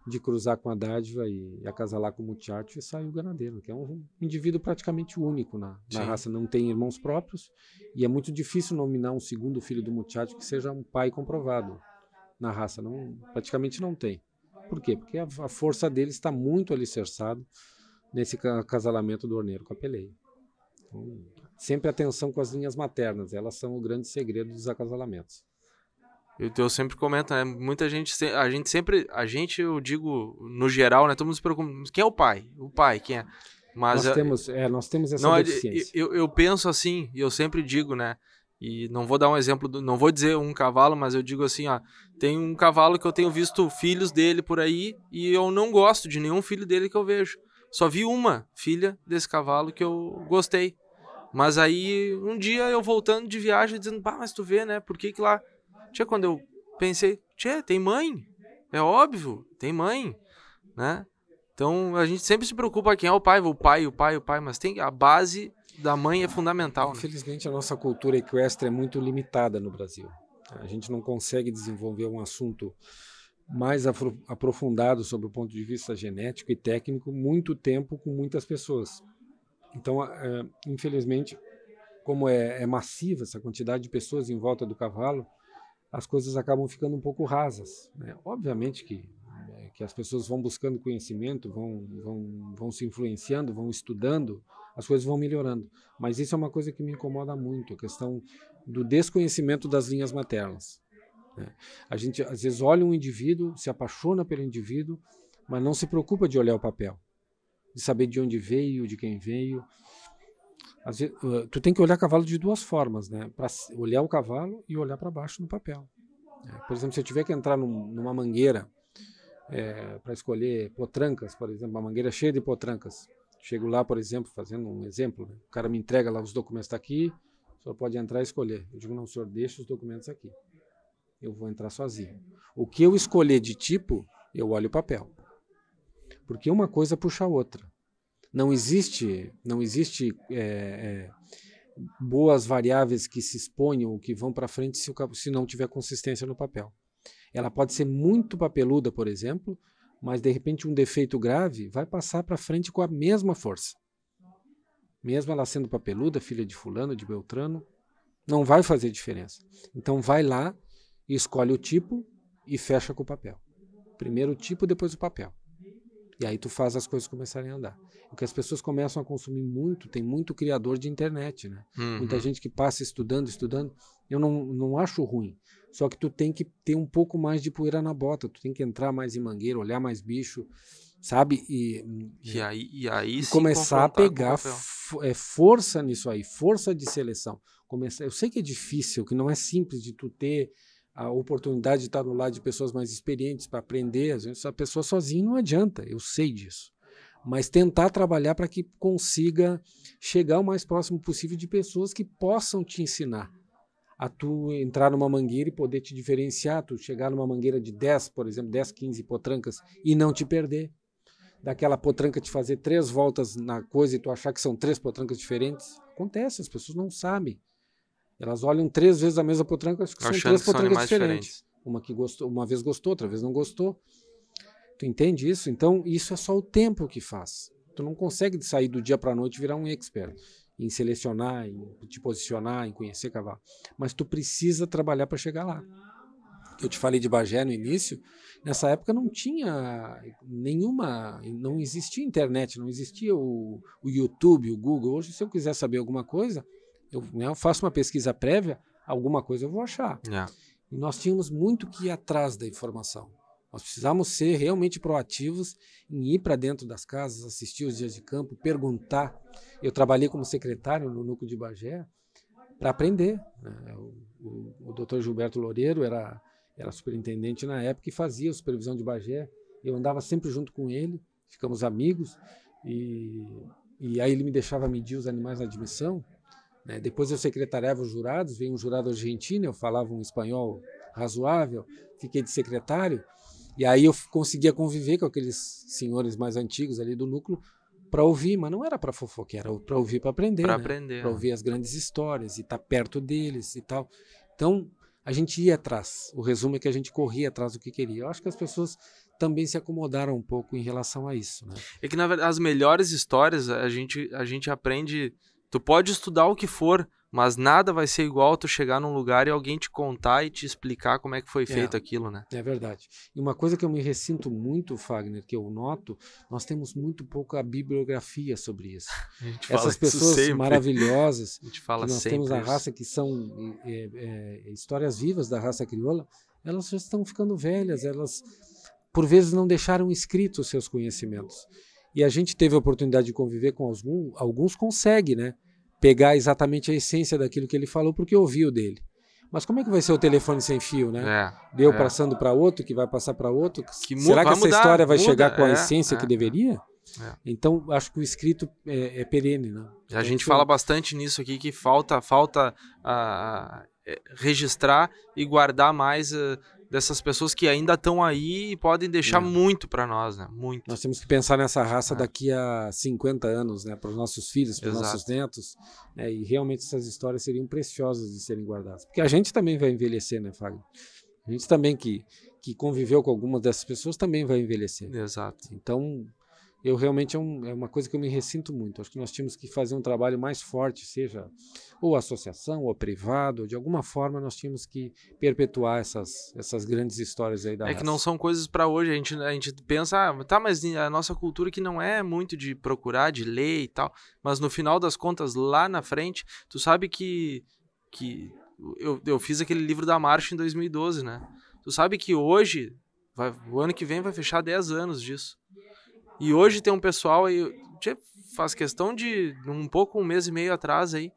de cruzar com a dádiva e, e acasalar com o muchacho e saiu o ganadeiro, que é um indivíduo praticamente único na, na, raça. Não tem irmãos próprios e é muito difícil nominar um segundo filho do muchacho que seja um pai comprovado na raça, não, praticamente não tem. Por quê? Porque a, a força dele está muito alicerçada nesse acasalamento do orneiro com a peleia. Então, sempre atenção com as linhas maternas, elas são o grande segredo dos acasalamentos. Eu, sempre comento, né? Muita gente, a gente sempre, a gente, eu digo no geral, né? Todo mundo se preocupa, quem é o pai? O pai, quem é? Mas nós temos, é, nós temos essa não, deficiência. eu, eu penso assim, e eu sempre digo, né? E não vou dar um exemplo, do, não vou dizer um cavalo, mas eu digo assim, ó, tem um cavalo que eu tenho visto filhos dele por aí e eu não gosto de nenhum filho dele que eu vejo. Só vi uma filha desse cavalo que eu gostei. Mas aí um dia eu voltando de viagem dizendo, pá, mas tu vê, né? Por que que lá? Tinha quando eu pensei, tinha, tem mãe. É óbvio, tem mãe, né? Então a gente sempre se preocupa quem é o pai, o pai, o pai, o pai, mas tem a base da mãe é fundamental. Né? Infelizmente, né? a nossa cultura equestre é muito limitada no Brasil. A gente não consegue desenvolver um assunto mais aprofundado sobre o ponto de vista genético e técnico muito tempo com muitas pessoas. Então, é, infelizmente, como é, é, massiva essa quantidade de pessoas em volta do cavalo, as coisas acabam ficando um pouco rasas. Né? Obviamente que é, que as pessoas vão buscando conhecimento, vão, vão, vão se influenciando, vão estudando, as coisas vão melhorando. Mas isso é uma coisa que me incomoda muito, a questão do desconhecimento das linhas maternas. Né? A gente às vezes olha um indivíduo, se apaixona pelo indivíduo, mas não se preocupa de olhar o papel, de saber de onde veio, de quem veio. Vezes, tu tem que olhar cavalo de duas formas, né? Para olhar o cavalo e olhar para baixo no papel. Né? Por exemplo, se eu tiver que entrar num, numa mangueira é, eh, para escolher potrancas, por exemplo, uma mangueira cheia de potrancas, Chego lá, por exemplo, fazendo um exemplo, né? o cara me entrega lá os documentos tá aqui, o senhor pode entrar e escolher. Eu digo, não, o senhor deixa os documentos aqui. Eu vou entrar sozinho. O que eu escolher de tipo, eu olho o papel. Porque uma coisa puxa a outra. Não existe, não existe é, é, boas variáveis que se exponham ou que vão para frente se, o, se não tiver consistência no papel. Ela pode ser muito papeluda, por exemplo, mas de repente um defeito grave vai passar para frente com a mesma força. Mesmo ela sendo papeluda, filha de fulano, de Beltrano, não vai fazer diferença. Então vai lá, escolhe o tipo e fecha com o papel. Primeiro o tipo, depois o papel. E aí tu faz as coisas começarem a andar. porque as pessoas começam a consumir muito, tem muito criador de internet, né? Uhum. Muita gente que passa estudando, estudando. Eu não, não acho ruim. Só que tu tem que ter um pouco mais de poeira na bota. Tu tem que entrar mais em mangueira, olhar mais bicho, sabe? E, e aí, e aí e começar a pegar é, força nisso aí, força de seleção. Começar, eu sei que é difícil, que não é simples de tu ter a oportunidade de estar no lado de pessoas mais experientes para aprender. Às vezes, a pessoa sozinha não adianta, eu sei disso. Mas tentar trabalhar para que consiga chegar o mais próximo possível de pessoas que possam te ensinar. A tu entrar numa mangueira e poder te diferenciar, tu chegar numa mangueira de 10, por exemplo, 10, 15 potrancas e não te perder. Daquela potranca te fazer três voltas na coisa e tu achar que são três potrancas diferentes. Acontece, as pessoas não sabem. Elas olham três vezes a mesma potranca, acho que são três que potrancas diferentes. diferentes. Uma que gostou, uma vez gostou, outra vez não gostou. Tu entende isso? Então, isso é só o tempo que faz. Tu não consegue sair do dia para a noite e virar um expert em selecionar, em te posicionar, em conhecer cavalo. Mas tu precisa trabalhar para chegar lá. Eu te falei de Bagé no início. Nessa época não tinha nenhuma, não existia internet, não existia o, o YouTube, o Google. Hoje, se eu quiser saber alguma coisa, né, eu, faço uma pesquisa prévia, alguma coisa eu vou achar. É. E nós tínhamos muito que ir atrás da informação. Nós precisamos ser realmente proativos em ir para dentro das casas, assistir os dias de campo, perguntar. Eu trabalhei como secretário no núcleo de Bagé para aprender. Né. O, o, o doutor Gilberto Loureiro era, era superintendente na época e fazia a supervisão de Bagé. Eu andava sempre junto com ele, ficamos amigos. E, e aí ele me deixava medir os animais na admissão. Né? Depois eu secretariava os jurados, veio um jurado argentino, eu falava um espanhol razoável, fiquei de secretário, e aí eu conseguia conviver com aqueles senhores mais antigos ali do núcleo para ouvir, mas não era para fofoquear, era para ouvir para aprender, para né? aprender, para né? ouvir as grandes histórias e estar tá perto deles e tal. Então a gente ia atrás. O resumo é que a gente corria atrás do que queria. Eu acho que as pessoas também se acomodaram um pouco em relação a isso. Né? É que na verdade as melhores histórias a gente a gente aprende Tu pode estudar o que for, mas nada vai ser igual tu chegar num lugar e alguém te contar e te explicar como é que foi é. feito é, aquilo, né? É verdade. E uma coisa que eu me ressinto muito, Fagner, que eu noto, nós temos muito pouca bibliografia sobre isso. *laughs* Essas pessoas isso maravilhosas a gente fala que nós temos na raça, que são é, é, histórias vivas da raça crioula, elas já estão ficando velhas, elas por vezes não deixaram escritos seus conhecimentos. E a gente teve a oportunidade de conviver com alguns, alguns consegue, né? pegar exatamente a essência daquilo que ele falou, porque ouviu dele. Mas como é que vai ser o telefone sem fio, né? É, Deu é. passando para outro, que vai passar para outro. Que Será que essa mudar, história vai muda, chegar com a é, essência que é, deveria? É. Então, acho que o escrito é, é perene, né? a então, gente fala bastante nisso aqui, que falta, falta ah, ah, registrar e guardar mais ah, dessas pessoas que ainda estão aí e podem deixar é. muito para nós, né? Muito. Nós temos que pensar nessa raça é. daqui a 50 anos, né? Para os nossos filhos, para os nossos netos. Né? E realmente essas histórias seriam preciosas de serem guardadas. Porque a gente também vai envelhecer, né, Fábio? A gente também que, que conviveu com algumas dessas pessoas também vai envelhecer. Exato. Então, eu realmente é, um, é, uma coisa que eu me ressinto muito. Acho que nós tínhamos que fazer um trabalho mais forte, seja ou associação, ou privado, de alguma forma nós tínhamos que perpetuar essas, essas grandes histórias aí da É raça. que não são coisas para hoje, a gente, a gente pensa, ah, tá, mas a nossa cultura que não é muito de procurar, de ler e tal, mas no final das contas, lá na frente, tu sabe que, que eu, eu fiz aquele livro da Marcha em 2012, né? Tu sabe que hoje, vai, o ano que vem vai fechar 10 anos disso. E hoje tem um pessoal aí, faz questão de um pouco, um mês e meio atrás aí,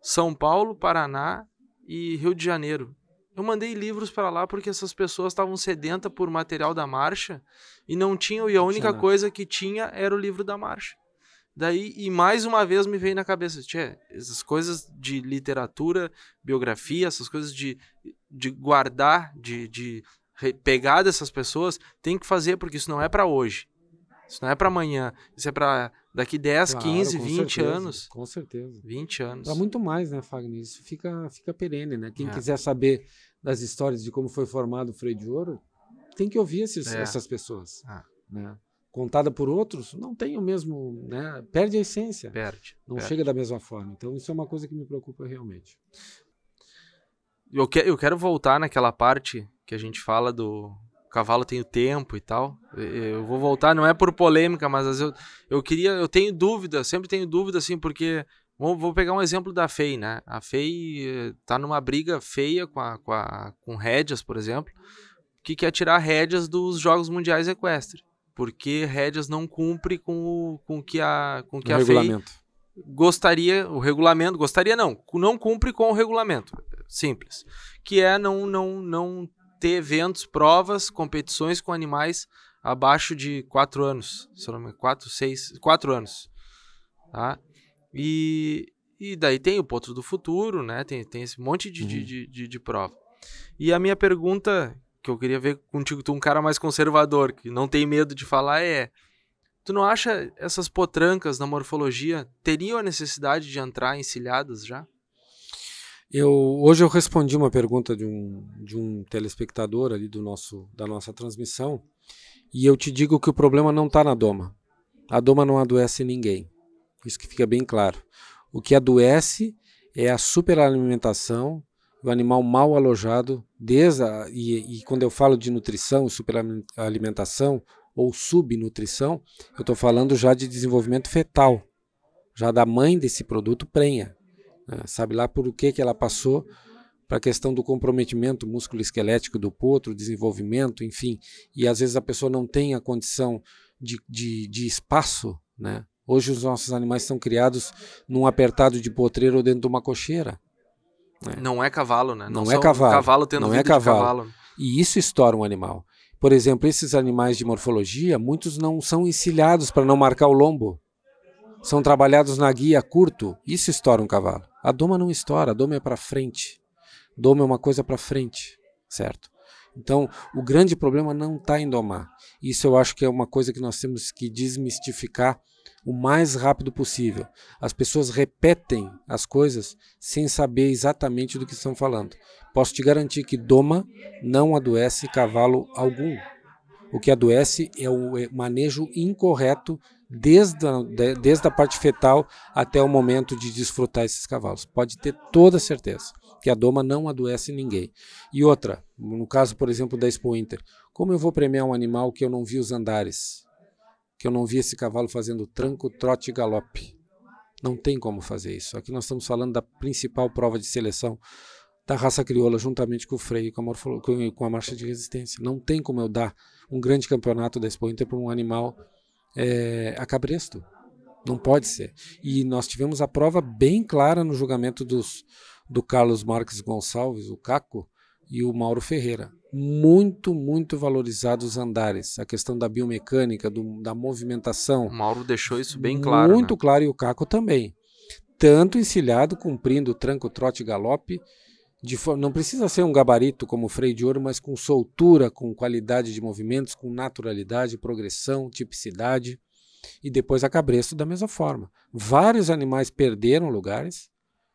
São Paulo, Paraná e Rio de Janeiro. Eu mandei livros para lá porque essas pessoas estavam sedentas por material da marcha e não tinham, e a única né? coisa que tinha era o livro da marcha. Daí, e mais uma vez me veio na cabeça, tchê, essas coisas de literatura, biografia, essas coisas de, de guardar, de, de pegar dessas pessoas, tem que fazer, porque isso não é para hoje. Isso não é para amanhã, isso é para daqui 10, claro, 15, 20 certeza, anos. Com certeza. 20 anos. Para muito mais, né, Fagner? Isso fica, fica perene, né? Quem é. quiser saber das histórias de como foi formado o freio de ouro, tem que ouvir esses, é. essas pessoas. Ah. Né? Contada por outros, não tem o mesmo. Né? Perde a essência. Perde. Não perde. chega da mesma forma. Então, isso é uma coisa que me preocupa realmente. Eu, que, eu quero voltar naquela parte que a gente fala do cavalo tem o tempo e tal. Eu vou voltar, não é por polêmica, mas eu, eu queria, eu tenho dúvida, sempre tenho dúvida assim, porque vou, vou pegar um exemplo da FEI, né? A FEI eh, tá numa briga feia com a, com a com rédeas, por exemplo, que quer tirar rédeas dos Jogos Mundiais Equestre, porque rédeas não cumpre com o com que a com que o a regulamento. FEI gostaria, o regulamento gostaria não, não cumpre com o regulamento, simples, que é não não não ter eventos, provas, competições com animais abaixo de 4 anos. Se não me engano, 4, 6, 4 anos. Tá? E, e daí tem o Potro do Futuro, né? Tem, tem esse monte de, uhum. de, de, de, prova. E a minha pergunta, que eu queria ver contigo, tu é um cara mais conservador, que não tem medo de falar, é... Tu não acha essas potrancas na morfologia teriam a necessidade de entrar encilhadas já? Eu, hoje eu respondi uma pergunta de um, de um telespectador ali do nosso, da nossa transmissão e eu te digo que o problema não está na doma. A doma não adoece ninguém. Isso que fica bem claro. O que adoece é a superalimentação, o animal mal alojado, desde a, e, e quando eu falo de nutrição, superalimentação ou subnutrição, eu estou falando já de desenvolvimento fetal, já da mãe desse produto prenha. É, sabe lá por que, que ela passou para a questão do comprometimento músculo-esquelético do potro, desenvolvimento, enfim. E às vezes a pessoa não tem a condição de, de, de espaço, né? Hoje os nossos animais são criados num apertado de potreiro ou dentro de uma cocheira. Né? Não é cavalo, né? Não, não é cavalo. cavalo não é cavalo. cavalo. E isso estoura um animal. Por exemplo, esses animais de morfologia, muitos não são encilhados para não marcar o lombo. São trabalhados na guia curto. Isso estoura um cavalo. A doma não estoura, a doma é para frente. Doma é uma coisa para frente, certo? Então, o grande problema não está em domar. Isso eu acho que é uma coisa que nós temos que desmistificar o mais rápido possível. As pessoas repetem as coisas sem saber exatamente do que estão falando. Posso te garantir que doma não adoece cavalo algum. O que adoece é o é, manejo incorreto desde a, desde a parte fetal até o momento de desfrutar esses cavalos. Pode ter toda certeza que a doma não adoece ninguém. E outra, no caso, por exemplo, da Expo Inter, como eu vou premiar um animal que eu não vi os andares? Que eu não vi esse cavalo fazendo tranco, trote e galope? Não tem como fazer isso. Aqui nós estamos falando da principal prova de seleção da raça crioula, juntamente com o freio e com a, com a marcha de resistência. Não tem como eu dar um grande campeonato da Expo Inter para um animal é, a cabresto. Não pode ser. E nós tivemos a prova bem clara no julgamento dos, do Carlos Marques Gonçalves, o Caco, e o Mauro Ferreira. Muito, muito valorizados os andares. A questão da biomecânica, do, da movimentação. O Mauro deixou isso bem claro. Muito né? claro, e o Caco também. Tanto encilhado, cumprindo tranco, trote e galope, não precisa ser um gabarito como o freio de ouro, mas com soltura, com qualidade de movimentos, com naturalidade, progressão, tipicidade. E depois a cabresto da mesma forma. Vários animais perderam lugares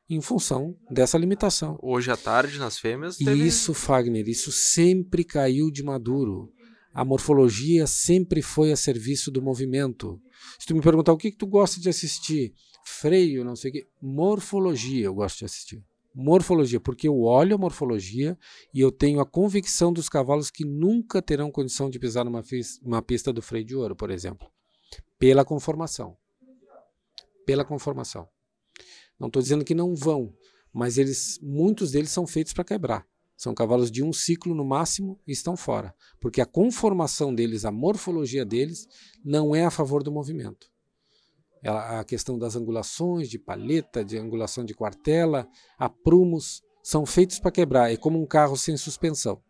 em função dessa limitação. Hoje à tarde, nas fêmeas. Teve... Isso, Fagner, isso sempre caiu de maduro. A morfologia sempre foi a serviço do movimento. Se tu me perguntar o que, que tu gosta de assistir, freio, não sei o quê, morfologia eu gosto de assistir morfologia, porque eu olho a morfologia e eu tenho a convicção dos cavalos que nunca terão condição de pisar numa uma pista do freio de ouro, por exemplo, pela conformação. Pela conformação. Não estou dizendo que não vão, mas eles, muitos deles são feitos para quebrar. São cavalos de um ciclo no máximo e estão fora, porque a conformação deles, a morfologia deles, não é a favor do movimento a questão das angulações de paleta, de angulação de quartela, aprumos, são feitos para quebrar. É como um carro sem suspensão.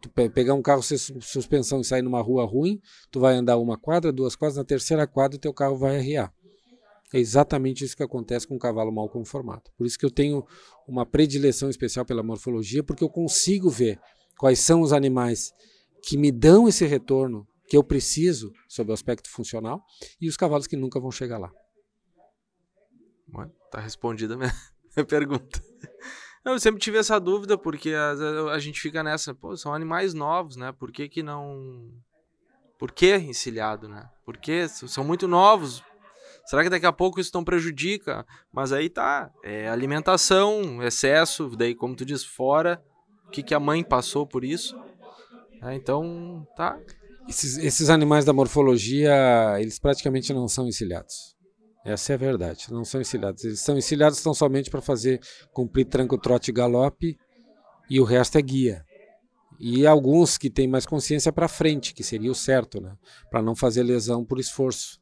Tu pegar um carro sem suspensão e sair numa rua ruim, tu vai andar uma quadra, duas quadras, na terceira quadra teu carro vai arriar. É exatamente isso que acontece com um cavalo mal conformado. Por isso que eu tenho uma predileção especial pela morfologia, porque eu consigo ver quais são os animais que me dão esse retorno que eu preciso sobre o aspecto funcional e os cavalos que nunca vão chegar lá. Tá respondida a minha, *laughs* minha pergunta. eu sempre tive essa dúvida, porque a, a, gente fica nessa, pô, são animais novos, né? Por que, que não. Por que encilhado, né? Porque são muito novos. Será que daqui a pouco isso não prejudica? Mas aí tá, é alimentação, excesso, daí como tu diz, fora, o que, que a mãe passou por isso. É, então, tá. Esses, esses, animais da morfologia, eles praticamente não são encilhados. Essa é a verdade, não são encilhados. Eles são encilhados tão somente para fazer cumprir tranco, trote e galope, e o resto é guia. E alguns que têm mais consciência para frente, que seria o certo, né? para não fazer lesão por esforço.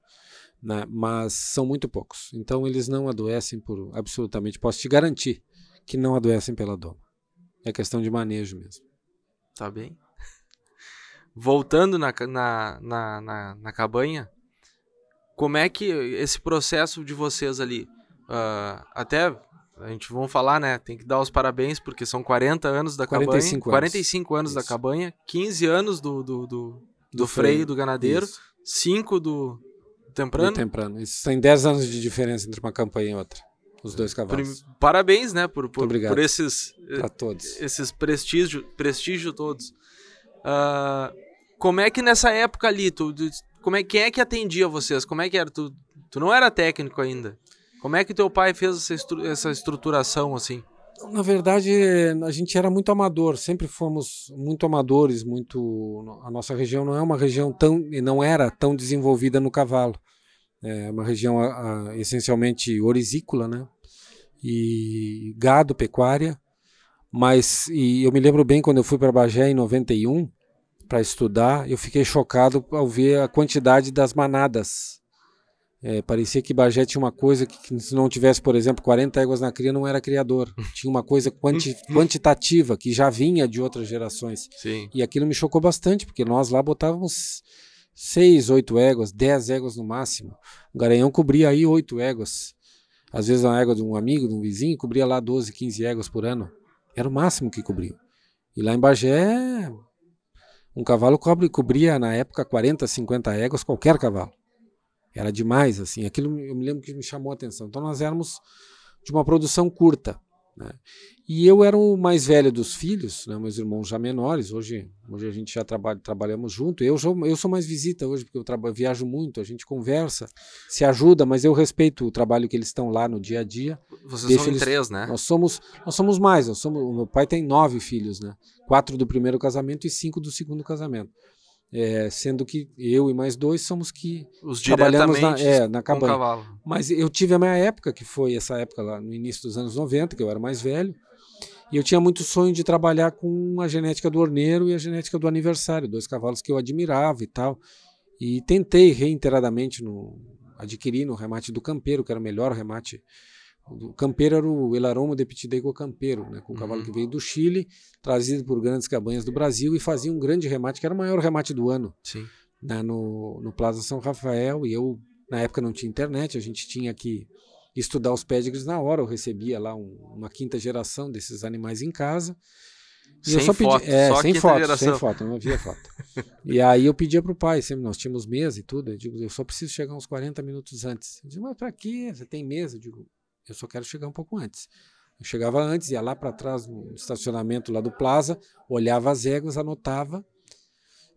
Né? Mas são muito poucos. Então eles não adoecem por absolutamente. Posso te garantir que não adoecem pela doma. É questão de manejo mesmo. Tá bem voltando na, na, na, na, na cabanha, como é que esse processo de vocês ali, uh, até a gente vão falar, né? Tem que dar os parabéns, porque são 40 anos da 45 cabanha. Anos. 45 anos Isso. da cabanha, 15 anos do, do, do, do, do freio, do ganadeiro, Isso. 5 do, temprano. temprano. Isso tem 10 anos de diferença entre uma campanha e outra. Os dois cavalos. Parabéns, né? Por, por, por esses. Pra todos. Eh, esses prestígio, prestígio todos. Uh, como é que nessa época ali, tu, tu, como é, quem é que atendia vocês? Como é que era? Tu, tu não era técnico ainda. Como é que teu pai fez essa, estru essa estruturação assim? Na verdade, a gente era muito amador, sempre fomos muito amadores, muito a nossa região não é uma região tão e não era tão desenvolvida no cavalo. É uma região a, a, essencialmente orizícola, né? E gado, pecuária. Mas e eu me lembro bem quando eu fui para Bagé em 91 para estudar, eu fiquei chocado ao ver a quantidade das manadas. É, parecia que Bagé tinha uma coisa que, que, se não tivesse, por exemplo, 40 éguas na cria, não era criador. *laughs* Tinha uma coisa quanti quantitativa que já vinha de outras gerações. Sim. E aquilo me chocou bastante, porque nós lá botávamos 6, 8 éguas, 10 éguas no máximo. O Garanhão cobria aí 8 éguas. Às vezes a égua de um amigo, de um vizinho, cobria lá 12, 15 éguas por ano. Era o máximo que cobriu. E lá em Bagé, um cavalo cobre, cobria na época 40, 50 éguas, qualquer cavalo. Era demais, assim. Aquilo eu me lembro que me chamou a atenção. Então nós éramos de uma produção curta. Né? E eu era o mais velho dos filhos, né? meus irmãos já menores. Hoje, hoje a gente já trabalha, trabalhamos junto. Eu, sou, eu sou mais visita hoje, porque eu trabalho, viajo muito, a gente conversa, se ajuda, mas eu respeito o trabalho que eles estão lá no dia a dia. Vocês Deixo são eles, três, né? Nós somos, nós somos mais. Nós somos, o meu pai tem nove filhos, né? Quatro do primeiro casamento e cinco do segundo casamento. É, sendo que eu e mais dois somos que Os trabalhamos na, é, na cabana. cavalo. Mas eu tive a minha época, que foi essa época lá no início dos anos 90, que eu era mais velho, e eu tinha muito sonho de trabalhar com a genética do Orneiro e a genética do Aniversário, dois cavalos que eu admirava e tal. E tentei reiteradamente no, adquirir no remate do Campeiro, que era o melhor remate o campeiro era o Elaromo de Pitideico Campeiro, né, com um cavalo que uhum. veio do Chile, trazido por grandes cabanhas do Brasil e fazia um grande remate, que era o maior remate do ano, né, no, no Plaza São Rafael. E eu, na época, não tinha internet, a gente tinha que estudar os pedigres na hora. Eu recebia lá um, uma quinta geração desses animais em casa. E sem eu só pedi, foto, é, só sem foto, sem foto, não havia foto. e aí eu pedia para o pai, sempre nós tínhamos mesa e tudo. Eu digo, eu só preciso chegar uns 40 minutos antes. ele disse, mas para quê? Você tem mesa? Eu digo, eu só quero chegar um pouco antes. Eu chegava antes, ia lá para trás no estacionamento lá do Plaza, olhava as réguas, anotava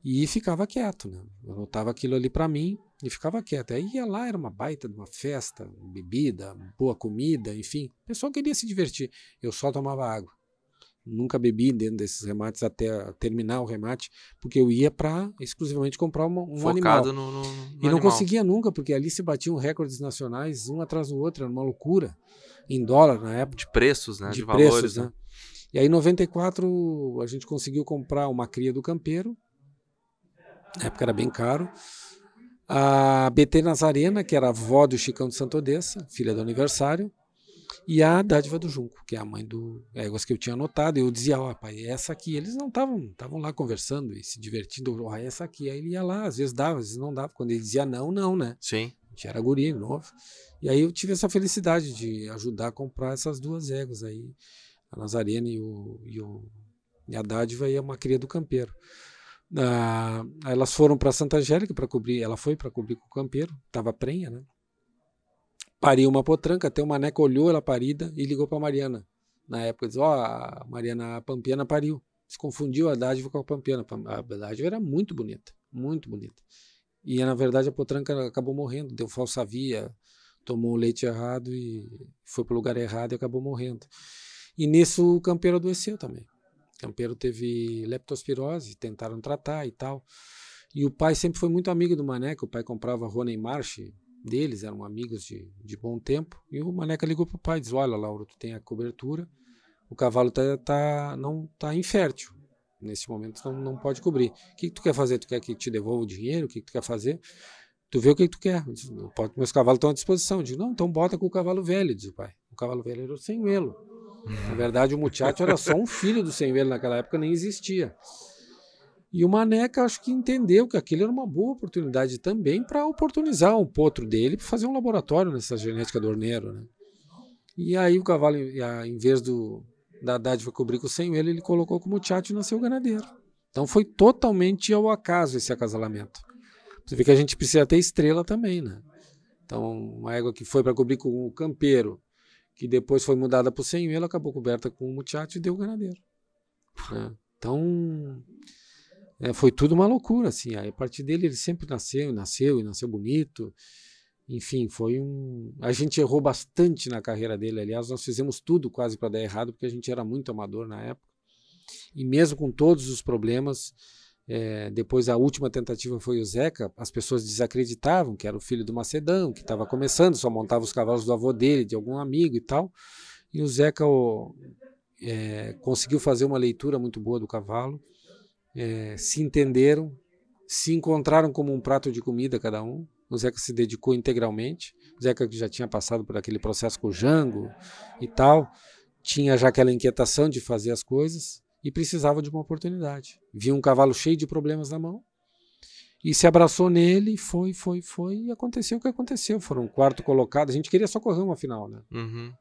e ficava quieto, né? Anotava aquilo ali para mim e ficava quieto. Aí ia lá, era uma baita de uma festa, bebida, boa comida, enfim. O pessoal queria se divertir. Eu só tomava água. Nunca bebi dentro desses remates até terminar o remate, porque eu ia para exclusivamente comprar uma, um Focado animal. No, no, no e não conseguia nunca, porque ali se batiam recordes nacionais um atrás do outro, era uma loucura. Em dólar na época. De preços, né? De, de preços, valores. Né? né? E aí, em 94, a gente conseguiu comprar uma cria do campeiro. Na época era bem caro. A BT Nazarena, que era avó do Chicão de Santo Odessa, filha do aniversário e a dádiva do junco, que é a mãe do Éguas que eu tinha anotado. Eu dizia, ó, pai, essa aqui. Eles não estavam estavam lá conversando e se divertindo. Ó, essa aqui. Aí ele ia lá, às vezes dava, às vezes não dava. Quando ele dizia não, não, né? Sim. A gente era guri, novo. E aí eu tive essa felicidade de ajudar a comprar essas duas éguas aí. A Nazarena e, o, e, o, e a dádiva e a é uma cria do campeiro. Ah, elas foram para Santa Angélica para cobrir. Ela foi para cobrir com o campeiro. Tava prenha, né? pariu uma potranca, até o Maneco olhou ela parida e ligou para Mariana. Na época, disse: Ó, oh, a Mariana a Pampiana pariu. Se confundiu a dádiva com a Pampiana. A dádiva era muito bonita, muito bonita. E na verdade a potranca acabou morrendo, deu falsavia, tomou o leite errado e foi para o lugar errado e acabou morrendo. E nisso o campeiro adoeceu também. O campeiro teve leptospirose, tentaram tratar e tal. E o pai sempre foi muito amigo do Maneco, o pai comprava Rony Marsh, deles, eram amigos de, de bom tempo. E o Maneca ligou para o pai e disse: Olha, Lauro, tu tem a cobertura, o cavalo tá, tá, não tá infértil. Nesse momento não, não pode cobrir. O que, que tu quer fazer? Tu quer que te devolva o dinheiro? O que, que tu quer fazer? Tu vê o que, que tu quer. Disse, meus cavalos estão à disposição. Eu disse, não, então bota com o cavalo velho, diz o pai. O cavalo velho era o sem velo. Na verdade, o muchacho era só um filho do sem naquela época, nem existia. E o Maneca acho que entendeu que aquilo era uma boa oportunidade também para oportunizar um potro dele para fazer um laboratório nessa genética do Orneiro. Né? E aí o cavalo, em vez do, da dádiva cobrir com o senho, ele, ele colocou como tchat e nasceu ganadeiro. Então foi totalmente ao acaso esse acasalamento. Você vê que a gente precisa ter estrela também, né? Então, uma égua que foi para cobrir com o campeiro, que depois foi mudada para o senho, ela acabou coberta com o muchacho e deu o ganadeiro. Né? Então, é, foi tudo uma loucura, assim. Aí, a partir dele, ele sempre nasceu, nasceu, e nasceu bonito. Enfim, foi um. A gente errou bastante na carreira dele. Aliás, nós fizemos tudo quase para dar errado, porque a gente era muito amador na época. E mesmo com todos os problemas, é, depois a última tentativa foi o Zeca. As pessoas desacreditavam que era o filho do Macedão, que estava começando, só montava os cavalos do avô dele, de algum amigo e tal. E o Zeca o, é, conseguiu fazer uma leitura muito boa do cavalo é, se entenderam, se encontraram como um prato de comida cada um. O Zeca se dedicou integralmente. O Zeca que já tinha passado por aquele processo com o Jango e tal, tinha já aquela inquietação de fazer as coisas e precisava de uma oportunidade. Viu um cavalo cheio de problemas na mão e se abraçou nele, foi, foi, foi, e aconteceu o que aconteceu. Foram quarto colocado. A gente queria só correr uma final, né? Uhum.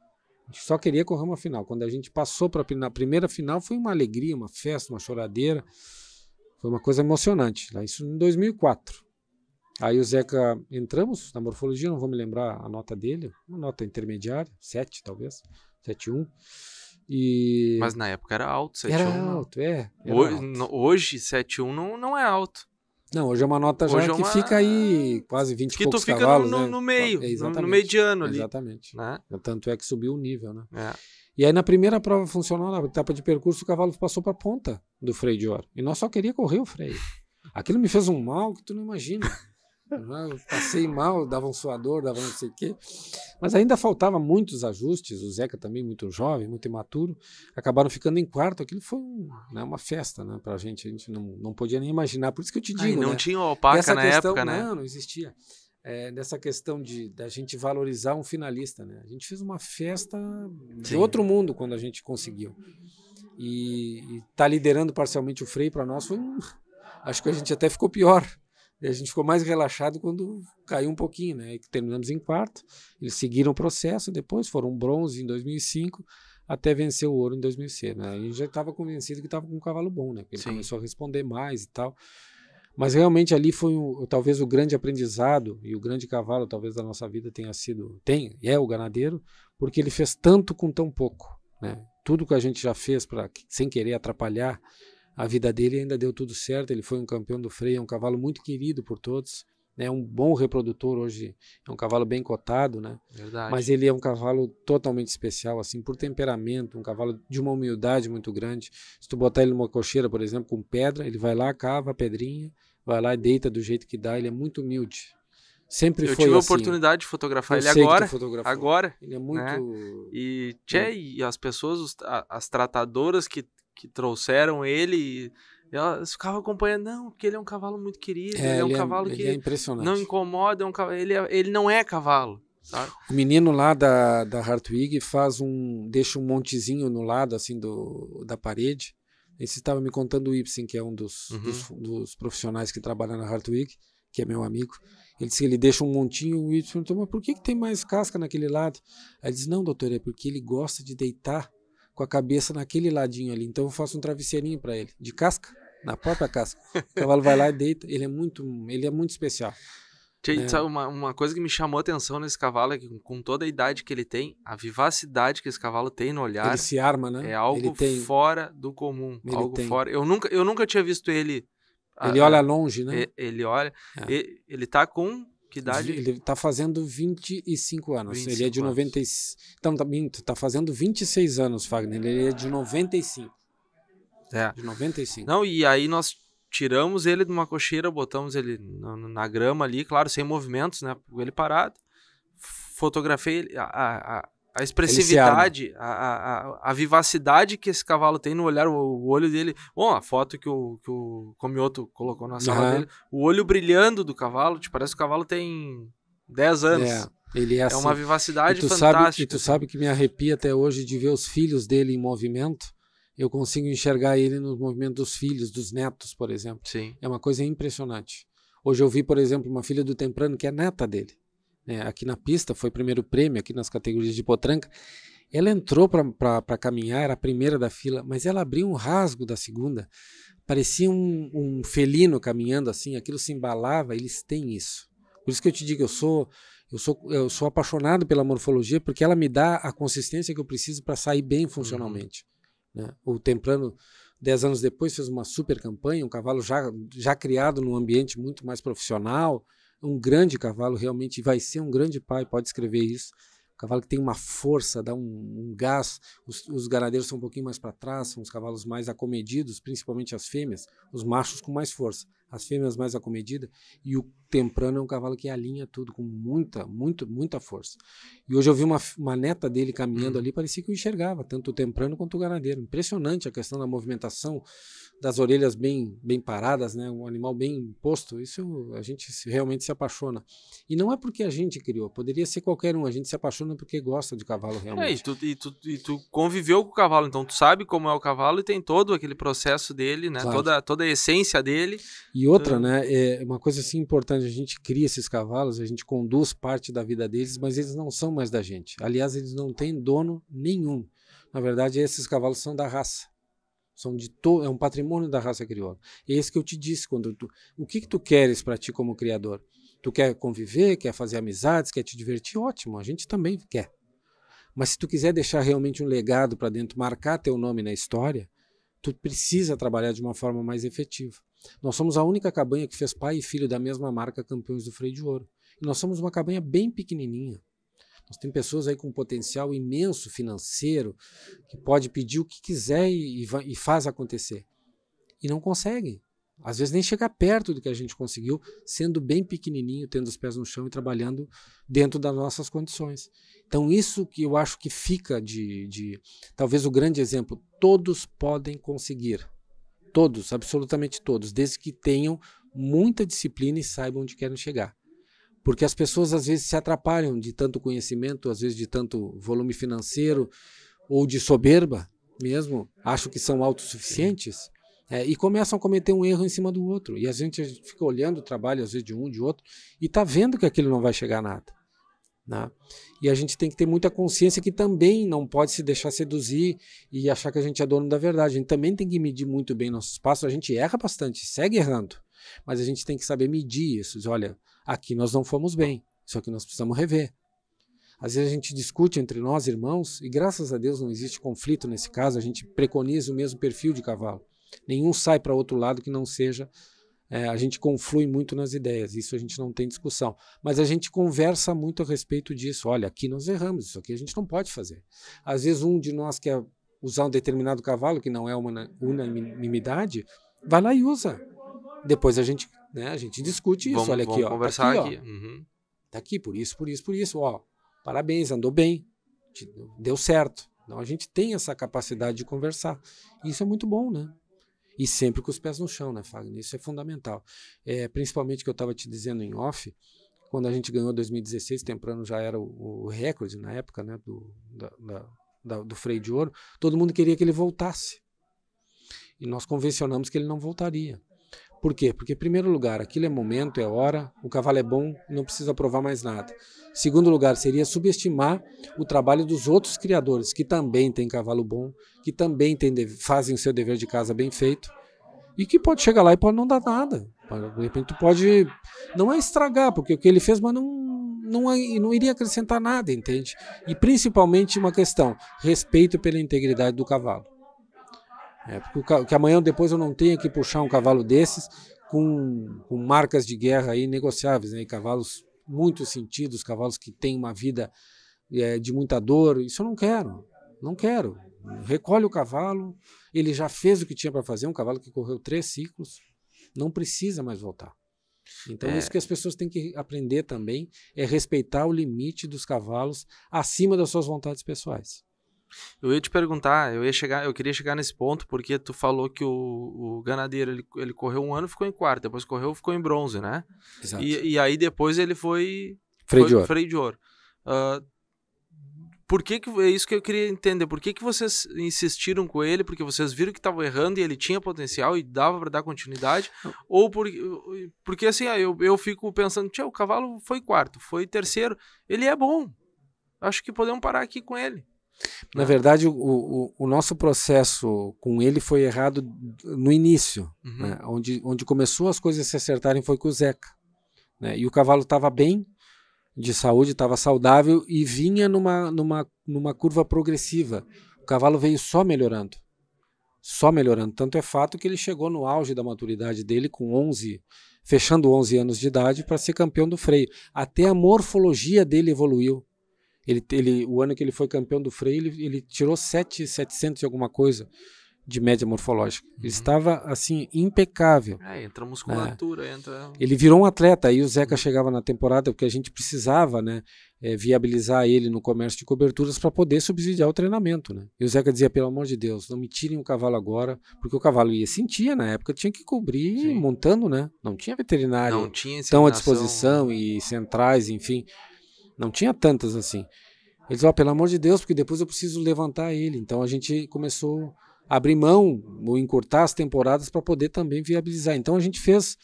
A gente só queria correr uma final. Quando a gente passou para a primeira final, foi uma alegria, uma festa, uma choradeira. Foi uma coisa emocionante. Né? Isso em 2004. Aí o Zeca, entramos na morfologia, não vou me lembrar a nota dele, uma nota intermediária, 7 talvez, 7,1. E... Mas na época era alto, 7,1. Era 1, alto, é. Era hoje, alto. No, hoje 7,1 não, não é alto. Não, hoje é uma nota já é uma... que fica aí quase 20 que poucos cavalos. Que tu fica cavalos, no, no, né? no, meio, é, no, mediano ali. Exatamente. Né? Tanto é que subiu o nível, né? É. E aí na primeira prova funcional, na etapa de percurso, o cavalo passou para a ponta do freio de ouro. E nós só queria correr o freio. Aquilo me fez um mal que tu não imagina. Né? Eu passei mal, dava um suador, dava não sei o quê. Mas ainda faltava muitos ajustes. O Zeca também, muito jovem, muito imaturo, acabaram ficando em quarto. Aquilo foi né, uma festa né, para a gente. A gente não, não podia nem imaginar. Por isso que eu te digo. Ai, não né? tinha opaca na questão, época, né? Não, não existia é, questão de da gente valorizar um finalista, né? A gente fez uma festa de outro mundo quando a gente conseguiu. E, e tá liderando parcialmente o freio para nós foi um, acho que a gente até ficou pior. E a gente ficou mais relaxado quando caiu um pouquinho, né? E terminamos em quarto. Eles seguiram o processo, depois foram bronze em 2005 até vencer o ouro em 2006, né? A gente já estava convencido que estava com um cavalo bom, né? Ele Sim. começou a responder mais e tal. Mas realmente ali foi talvez o grande aprendizado e o grande cavalo talvez da nossa vida tenha sido, tem, é o ganadeiro, porque ele fez tanto com tão pouco. Né? Tudo que a gente já fez para sem querer atrapalhar a vida dele ainda deu tudo certo. Ele foi um campeão do freio, é um cavalo muito querido por todos né? Um bom reprodutor hoje é um cavalo bem cotado, né? Verdade. Mas ele é um cavalo totalmente especial, assim, por temperamento, um cavalo de uma humildade muito grande. Se tu botar ele numa cocheira, por exemplo, com pedra, ele vai lá, cava a pedrinha, vai lá e deita do jeito que dá. Ele é muito humilde. Sempre eu foi tive assim. a oportunidade de fotografar ele agora. Agora. Ele é muito. Né? E, né? tchê, é. e as pessoas, as tratadoras que, que trouxeram ele. E ela ficava acompanhando, não, porque ele é um cavalo muito querido, é, ele é um é cavalo que é não incomoda, é um, ele, é, ele não é cavalo. Sabe? O menino lá da, da Hartwig faz um. deixa um montezinho no lado assim do, da parede. Esse estava me contando o Ibsen, que é um dos, uhum. dos, dos, profissionais que trabalha na Hartwig, que é meu amigo. Ele disse que ele deixa um montinho, o Ibsen perguntou, mas por que, que tem mais casca naquele lado? Aí ele diz, não, doutor, é porque ele gosta de deitar com a cabeça naquele ladinho ali. Então eu faço um travesseirinho para ele, de casca na própria casca. O cavalo vai lá e deita. Ele é muito, ele é muito especial. Gente, é. sabe, uma, uma coisa que me chamou a atenção nesse cavalo é que, com toda a idade que ele tem, a vivacidade que esse cavalo tem no olhar. Ele se arma, né? É algo tem... fora do comum. Ele algo tem... fora. Eu nunca, eu nunca tinha visto ele. Ah, ele olha longe, né? Ele, olha. É. Ele, ele tá com que idade? Ele tá fazendo 25 anos. 25 ele é de 90. Então, tá, tá fazendo 26 anos, Fagner. Ele é de 95. É. De 95. Não, e aí nós tiramos ele de uma cocheira, botamos ele na, na grama ali, claro, sem movimentos, né? Ele parado. Fotografei ele. A, a, a expressividade, a, a, a, vivacidade que esse cavalo tem no olhar, o, o olho dele. Bom, a foto que o, que o Comioto colocou na sala uhum. dele, o olho brilhando do cavalo, te tipo, parece que o cavalo tem 10 anos. É, ele é, assim. é uma assim. vivacidade e tu fantástica. Sabe, e tu sabe que me arrepia até hoje de ver os filhos dele em movimento eu consigo enxergar ele nos movimentos dos filhos, dos netos, por exemplo. Sim. É uma coisa impressionante. Hoje eu vi, por exemplo, uma filha do Temprano que é neta dele. Né? Aqui na pista, foi primeiro prêmio aqui nas categorias de potranca. Ela entrou para caminhar, era a primeira da fila, mas ela abriu um rasgo da segunda. Parecia um, um felino caminhando assim, aquilo se embalava, eles têm isso. Por isso que eu te digo, eu sou eu sou, eu sou apaixonado pela morfologia porque ela me dá a consistência que eu preciso para sair bem uhum. funcionalmente. Uhum. Né? O Temprano, dez anos depois, fez uma super campanha, um cavalo já, já criado num ambiente muito mais profissional, um grande cavalo realmente, vai ser um grande pai, pode escrever isso. Um cavalo que tem uma força, dá um, um gás. Os, os, ganadeiros são um pouquinho mais para trás, são os cavalos mais acomedidos, principalmente as fêmeas, os machos com mais força as fêmeas mais acomedidas, e o Temprano é um cavalo que alinha tudo com muita, muito, muita força. E hoje eu vi uma, uma neta dele caminhando hum. ali, parecia que eu enxergava, tanto o Temprano quanto o Ganadeiro. Impressionante a questão da movimentação, das orelhas bem, bem paradas, né? um animal bem posto. Isso a gente realmente se apaixona. E não é porque a gente criou, poderia ser qualquer um. A gente se apaixona porque gosta de cavalo é, realmente. É, e tu, e tu, e tu conviveu com o cavalo, então tu sabe como é o cavalo e tem todo aquele processo dele, né? Claro. toda, toda a essência dele. E e outra, é. né? É uma coisa assim importante: a gente cria esses cavalos, a gente conduz parte da vida deles, mas eles não são mais da gente. Aliás, eles não têm dono nenhum. Na verdade, esses cavalos são da raça. São de to é um patrimônio da raça crioula. É isso que eu te disse quando tu, o que que tu queres para ti como criador? Tu quer conviver, quer fazer amizades, quer te divertir? Ótimo, a gente também quer. Mas se tu quiser deixar realmente um legado para dentro, marcar teu nome na história, tu precisa trabalhar de uma forma mais efetiva. Nós somos a única cabanha que fez pai e filho da mesma marca campeões do freio de ouro. E nós somos uma cabanha bem pequenininha. Nós temos pessoas aí com potencial imenso financeiro, que pode pedir o que quiser e, e faz acontecer. E não conseguem. Às vezes nem chega perto do que a gente conseguiu, sendo bem pequenininho, tendo os pés no chão e trabalhando dentro das nossas condições. Então, isso que eu acho que fica de. de talvez o grande exemplo: todos podem conseguir. Todos, absolutamente todos, desde que tenham muita disciplina e saibam onde querem chegar. Porque as pessoas às vezes se atrapalham de tanto conhecimento, às vezes de tanto volume financeiro ou de soberba mesmo, acham que são autossuficientes é, e começam a cometer um erro em cima do outro. E a gente, a gente fica olhando o trabalho às vezes de um, de outro e está vendo que aquilo não vai chegar a nada. Né? E a gente tem que ter muita consciência que também não pode se deixar seduzir e achar que a gente é dono da verdade. A gente também tem que medir muito bem nossos passos. A gente erra bastante, segue errando, mas a gente tem que saber medir isso. olha, aqui nós não fomos bem, isso aqui nós precisamos rever. Às vezes a gente discute entre nós, irmãos, e graças a Deus não existe conflito nesse caso, a gente preconiza o mesmo perfil de cavalo. Nenhum sai para outro lado que não seja é, a gente conflui muito nas ideias, isso a gente não tem discussão. Mas a gente conversa muito a respeito disso. Olha, aqui nós erramos, isso aqui a gente não pode fazer. Às vezes um de nós quer usar um determinado cavalo, que não é uma unanimidade, vai lá e usa. Depois a gente, né, a gente discute isso. Vamos, Olha aqui, ó. Tá conversar tá aqui. aqui. Ó, uhum. Tá aqui, por isso, por isso, por isso. Ó, parabéns, andou bem, deu certo. Então a gente tem essa capacidade de conversar. Isso é muito bom, né? E sempre com os pés no chão, né, Fagner? Isso é fundamental. É, principalmente que eu estava te dizendo em off, quando a gente ganhou 2016, Temprano já era o, o recorde na época né, do, da, da, da, do freio de ouro, todo mundo queria que ele voltasse. E nós convencionamos que ele não voltaria. Por quê? Porque, em primeiro lugar, aquilo é momento, é hora, o cavalo é bom, não precisa provar mais nada. Segundo lugar, seria subestimar o trabalho dos outros criadores, que também têm cavalo bom, que também tem, fazem o seu dever de casa bem feito, e que pode chegar lá e pode não dar nada. De repente, tu pode. Não é estragar, porque o que ele fez, mas não, não, é, não iria acrescentar nada, entende? E principalmente uma questão: respeito pela integridade do cavalo. É, porque que amanhã ou depois eu não tenha que puxar um cavalo desses com, com marcas de guerra aí negociáveis, né? cavalos muito sentidos, cavalos que têm uma vida é, de muita dor. Isso eu não quero, não quero. Recolhe o cavalo, ele já fez o que tinha para fazer, um cavalo que correu três ciclos, não precisa mais voltar. Então, é. isso que as pessoas têm que aprender também é respeitar o limite dos cavalos acima das suas vontades pessoais. Eu ia te perguntar, eu ia chegar, eu queria chegar nesse ponto porque tu falou que o, o Ganadeiro ele, ele correu um ano, ficou em quarto, depois correu, ficou em bronze, né? Exato. E, e aí depois ele foi freio de ouro. Freio de ouro. Uh, por que, que é isso que eu queria entender? Por que, que vocês insistiram com ele? Porque vocês viram que estava errando e ele tinha potencial e dava para dar continuidade? Ou por, porque assim, ah, eu, eu fico pensando, tchau, o cavalo foi quarto, foi terceiro, ele é bom. Acho que podemos parar aqui com ele. Na né? verdade, o, o, o, nosso processo com ele foi errado no início. Uhum. Né? Onde, onde começou as coisas a se acertarem foi com o Zeca. Né? E o cavalo estava bem de saúde, estava saudável e vinha numa, numa, numa curva progressiva. O cavalo veio só melhorando. Só melhorando. Tanto é fato que ele chegou no auge da maturidade dele com 11, fechando 11 anos de idade, para ser campeão do freio. Até a morfologia dele evoluiu ele, ele, o ano que ele foi campeão do freio, ele, ele tirou 7,700 e alguma coisa de média morfológica. Uhum. Ele estava, assim, impecável. É, entra é. musculatura, é. entra... Ele virou um atleta, aí o Zeca uhum. chegava na temporada, porque a gente precisava, né, é, viabilizar ele no comércio de coberturas para poder subsidiar o treinamento, né. E o Zeca dizia, pelo amor de Deus, não me tirem o cavalo agora, porque o cavalo ia sentia na época, tinha que cobrir Sim. montando, né. Não tinha veterinário não tinha tão à disposição né. e centrais, enfim... Não tinha tantas assim. Ele falaram, pelo amor de Deus, porque depois eu preciso levantar ele. Então a gente começou a abrir mão ou encurtar as temporadas para poder também viabilizar. Então a gente fez,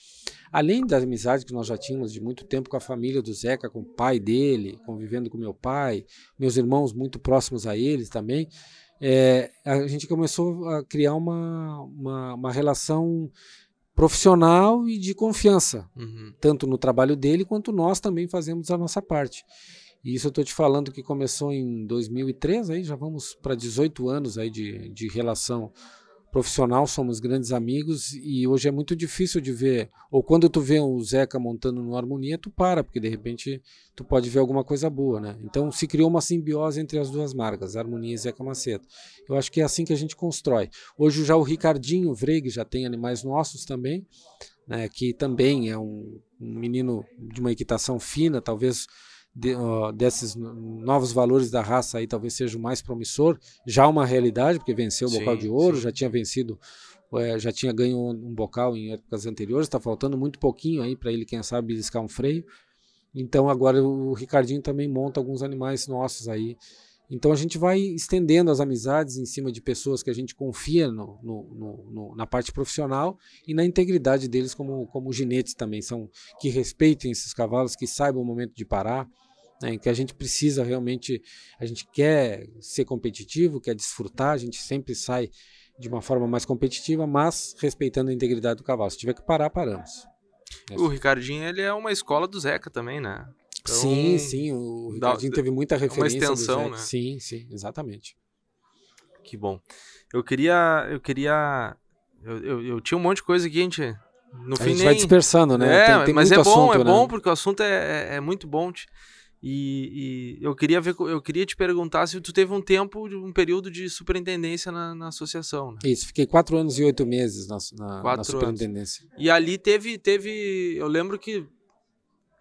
além da amizade que nós já tínhamos de muito tempo com a família do Zeca, com o pai dele, convivendo com meu pai, meus irmãos muito próximos a eles também, é, a gente começou a criar uma, uma, uma relação profissional e de confiança, uhum. tanto no trabalho dele quanto nós também fazemos a nossa parte. E isso eu estou te falando que começou em 2003, aí já vamos para 18 anos aí de, de relação profissional, somos grandes amigos e hoje é muito difícil de ver. Ou quando tu vê o Zeca montando no Harmonia, tu para, porque de repente tu pode ver alguma coisa boa, né? Então se criou uma simbiose entre as duas marcas, Harmonia e Zeca Macedo. Eu acho que é assim que a gente constrói. Hoje já o Ricardinho Vreig já tem Animais Nossos também, né? Que também é um, um menino de uma equitação fina, talvez de, uh, desses novos valores da raça aí talvez seja o mais promissor, já uma realidade, porque venceu o sim, bocal de ouro, sim. já tinha vencido, é, já tinha ganho um, um bocal em épocas anteriores, está faltando muito pouquinho aí para ele, quem sabe, beliscar um freio. Então agora o Ricardinho também monta alguns animais nossos aí então a gente vai estendendo as amizades em cima de pessoas que a gente confia no, no, no, na parte profissional e na integridade deles como, como ginetes também, são que respeitem esses cavalos, que saibam o momento de parar, né, que a gente precisa realmente, a gente quer ser competitivo, quer desfrutar, a gente sempre sai de uma forma mais competitiva, mas respeitando a integridade do cavalo. Se tiver que parar, paramos. É o Ricardinho, ele é uma escola do Zeca também, né? Então, sim, sim. O Ricardinho dá, teve muita referência. Uma extensão, né? Sim, sim, exatamente. Que bom. Eu queria. Eu queria. Eu, eu, eu tinha um monte de coisa aqui, a gente. No a fim, gente nem... vai dispersando, né? É, tem, tem mas é bom, assunto, é né? bom, porque o assunto é, é, é muito bom. Te... E, e, eu queria ver, eu queria te perguntar se tu teve um tempo, um período de superintendência na, na associação. Né? Isso, fiquei quatro anos e oito meses na, na, na superintendência. Anos. E ali teve, teve, eu lembro que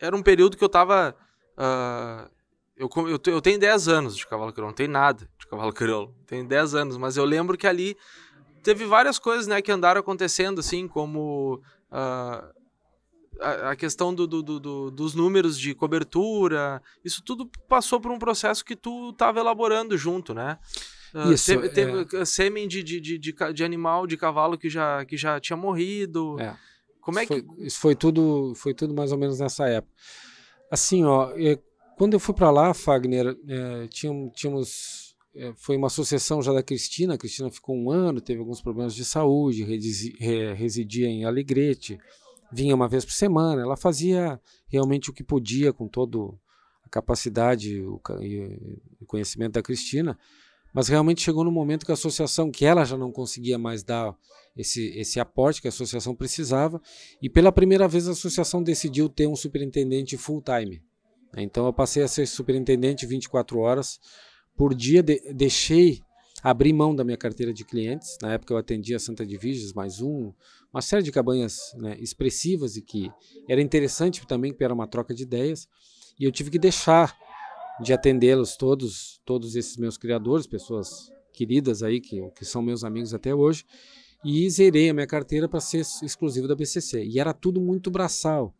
era um período que eu tava. Uh, eu, eu, eu, tenho 10 anos de cavalo crioulo, não tem nada de cavalo crioulo. Tenho 10 anos, mas eu lembro que ali teve várias coisas né, que andaram acontecendo, assim, como. Uh, a, a questão do, do, do, dos números de cobertura, isso tudo passou por um processo que tu estava elaborando junto, né? Uh, Isso, teve, teve é... sêmen de, de, de, de, animal, de cavalo que já, que já tinha morrido. É. Como é que... Foi, isso foi tudo, foi tudo mais ou menos nessa época. Assim, ó, é, quando eu fui para lá, Fagner, é, tínhamos, tínhamos é, foi uma sucessão já da Cristina. A Cristina ficou um ano, teve alguns problemas de saúde, residia em Alegrete, vinha uma vez por semana. Ela fazia realmente o que podia com todo a capacidade o, e o conhecimento da Cristina, mas realmente chegou no momento que a associação, que ela já não conseguia mais dar esse, esse aporte que a associação precisava. E pela primeira vez a associação decidiu ter um superintendente full-time. Né? Então eu passei a ser superintendente 24 horas por dia, de, deixei abrir mão da minha carteira de clientes. Na época eu atendia Santa Divisions, mais um, uma série de cabanhas né, expressivas e que era interessante também, porque era uma troca de ideias. E eu tive que deixar de atendê-los todos, todos esses meus criadores, pessoas queridas aí que, que são meus amigos até hoje e zerei a minha carteira para ser exclusivo da BCC. E era tudo muito braçal.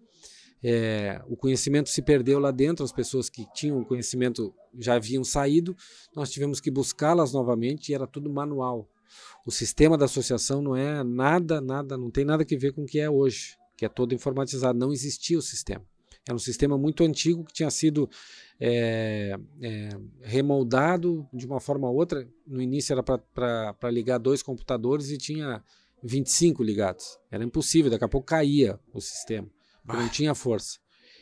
É, o conhecimento se perdeu lá dentro, as pessoas que tinham conhecimento já haviam saído, nós tivemos que buscá-las novamente e era tudo manual. O sistema da associação não é nada, nada, não tem nada que ver com o que é hoje, que é todo informatizado, não existia o sistema. Era um sistema muito antigo que tinha sido é, é, remoldado de uma forma ou outra. No início era para ligar dois computadores e tinha 25 ligados. Era impossível, daqui a pouco caía o sistema, não tinha força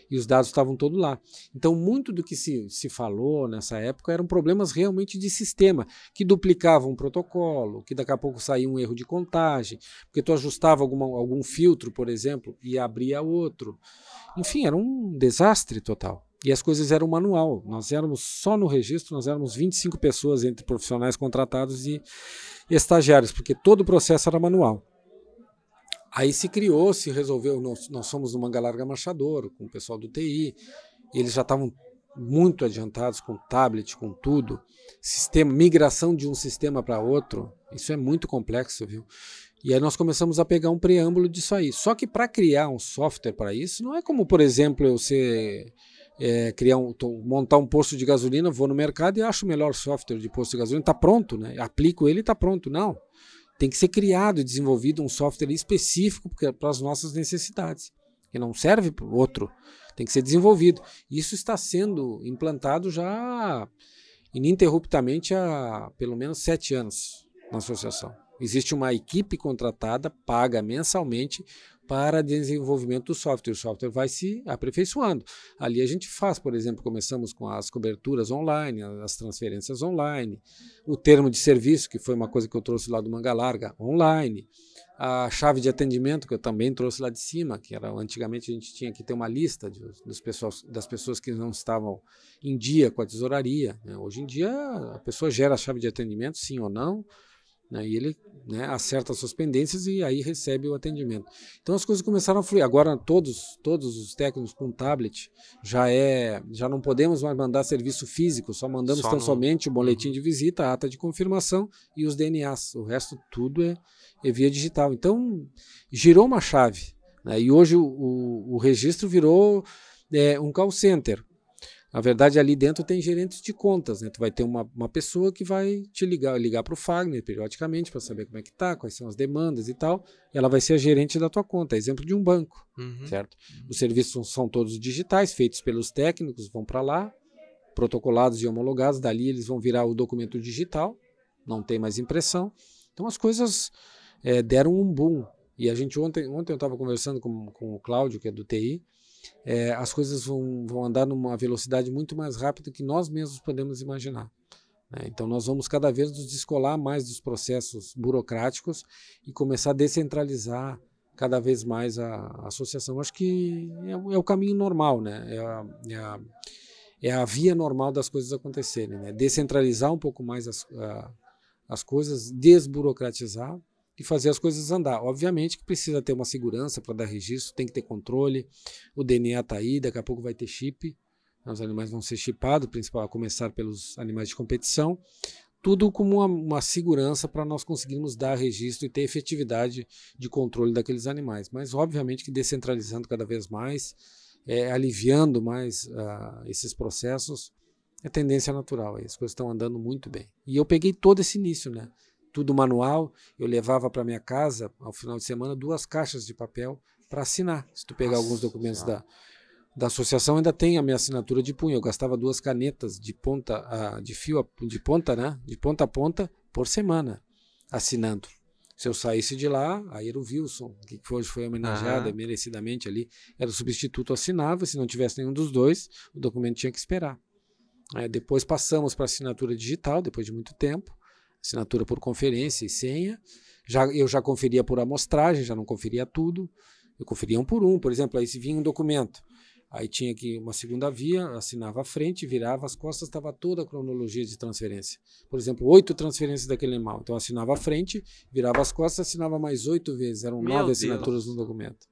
e os dados estavam todos lá. Então, muito do que se, se falou nessa época eram problemas realmente de sistema, que duplicavam um protocolo, que daqui a pouco saía um erro de contagem, porque tu ajustava alguma, algum filtro, por exemplo, e abria outro. Enfim, era um desastre total. E as coisas eram manual. Nós éramos só no registro, nós éramos 25 pessoas entre profissionais contratados e estagiários, porque todo o processo era manual. Aí se criou, se resolveu. Nós, nós somos no Manga Larga Marchador, com o pessoal do TI. Eles já estavam muito adiantados com tablet, com tudo. Sistema, migração de um sistema para outro. Isso é muito complexo, viu? E aí nós começamos a pegar um preâmbulo disso aí. Só que para criar um software para isso, não é como, por exemplo, eu ser. É, criar um, montar um posto de gasolina, vou no mercado e acho o melhor software de posto de gasolina, está pronto, né? Aplico ele e está pronto. Não tem que ser criado e desenvolvido um software específico é para as nossas necessidades, que não serve para o outro, tem que ser desenvolvido. Isso está sendo implantado já ininterruptamente há pelo menos sete anos na associação. Existe uma equipe contratada, paga mensalmente, para desenvolvimento do software. O software vai se aperfeiçoando. Ali a gente faz, por exemplo, começamos com as coberturas online, as transferências online, o termo de serviço, que foi uma coisa que eu trouxe lá do Manga Larga, online, a chave de atendimento, que eu também trouxe lá de cima, que era antigamente a gente tinha que ter uma lista de, dos pessoas, das pessoas que não estavam em dia com a tesouraria. Né? Hoje em dia a pessoa gera a chave de atendimento, sim ou não, né? E ele né, acerta suas pendências e aí recebe o atendimento. Então as coisas começaram a fluir. Agora todos, todos os técnicos com tablet já é, já não podemos mais mandar serviço físico, só mandamos só tão no... somente o boletim uhum. de visita, a ata de confirmação e os DNAs. O resto tudo é, é via digital. Então girou uma chave. Né? E hoje o, o, o registro virou é, um call center. Na verdade, ali dentro tem gerentes de contas, né? Tu vai ter uma, uma pessoa que vai te ligar, ligar para o Fagner periodicamente para saber como é que tá, quais são as demandas e tal. E ela vai ser a gerente da tua conta, é exemplo de um banco, uhum. certo? Uhum. Os serviços são todos digitais, feitos pelos técnicos, vão para lá, protocolados e homologados. Dali eles vão virar o documento digital, não tem mais impressão. Então as coisas é, deram um boom. E a gente ontem, ontem eu estava conversando com, com o Cláudio, que é do TI, é, as coisas vão, vão andar numa velocidade muito mais rápida que nós mesmos podemos imaginar. Né? Então, nós vamos cada vez nos descolar mais dos processos burocráticos e começar a descentralizar cada vez mais a, a associação. Acho que é, é, o caminho normal, né? É a, é a, é a via normal das coisas acontecerem, né? Descentralizar um pouco mais as, as coisas, desburocratizar de fazer as coisas andar. Obviamente que precisa ter uma segurança para dar registro, tem que ter controle. O DNA está aí, daqui a pouco vai ter chip. Os animais vão ser chipados, principalmente a começar pelos animais de competição. Tudo como uma, uma segurança para nós conseguirmos dar registro e ter efetividade de controle daqueles animais. Mas, obviamente, que descentralizando cada vez mais, é, aliviando mais uh, esses processos, é tendência natural. as coisas estão andando muito bem. E eu peguei todo esse início, né? tudo manual, eu levava para minha casa, ao final de semana, duas caixas de papel para assinar. Se tu pegar Nossa, alguns documentos da, da associação, ainda tem a minha assinatura de punho. Eu gastava duas canetas de ponta, de fio, a, de ponta, né? De ponta a ponta por semana assinando. Se eu saísse de lá, aí era o Wilson, que hoje foi homenageado merecidamente ali. Era o substituto, assinava. Se não tivesse nenhum dos dois, o documento tinha que esperar. depois passamos para assinatura digital, depois de muito tempo assinatura por conferência e senha. Já, eu já conferia por amostragem, já não conferia tudo. Eu conferia um por um, por exemplo, aí se vinha um documento. Aí tinha que uma segunda via, assinava a frente, virava as costas, estava toda a cronologia de transferência. Por exemplo, oito transferências daquele animal. Então assinava a frente, virava as costas, assinava mais oito vezes. Eram Meu nove Deus. assinaturas no documento.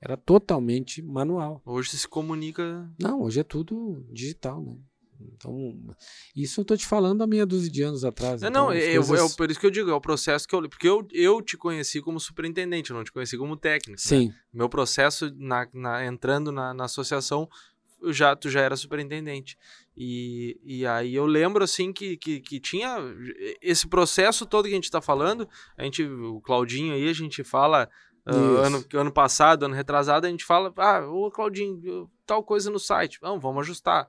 Era totalmente manual. Hoje se comunica. Não, hoje é tudo digital, né? Então, isso eu tô te falando há meia dúzia de anos atrás. É, então não, então, eu, coisas... é por isso que eu digo, é o processo que eu. Porque eu, eu te conheci como superintendente, eu não te conheci como técnico. Né? Sim. Né? Meu processo na, na entrando na, na associação já, tu já era superintendente. E, e aí eu lembro, assim, que, que, que tinha esse processo todo que a gente está falando, a gente, o Claudinho aí, a gente fala, uh, ano, ano passado, ano retrasado, a gente fala, ah, ô Claudinho, tal coisa no site, vamos vamos ajustar.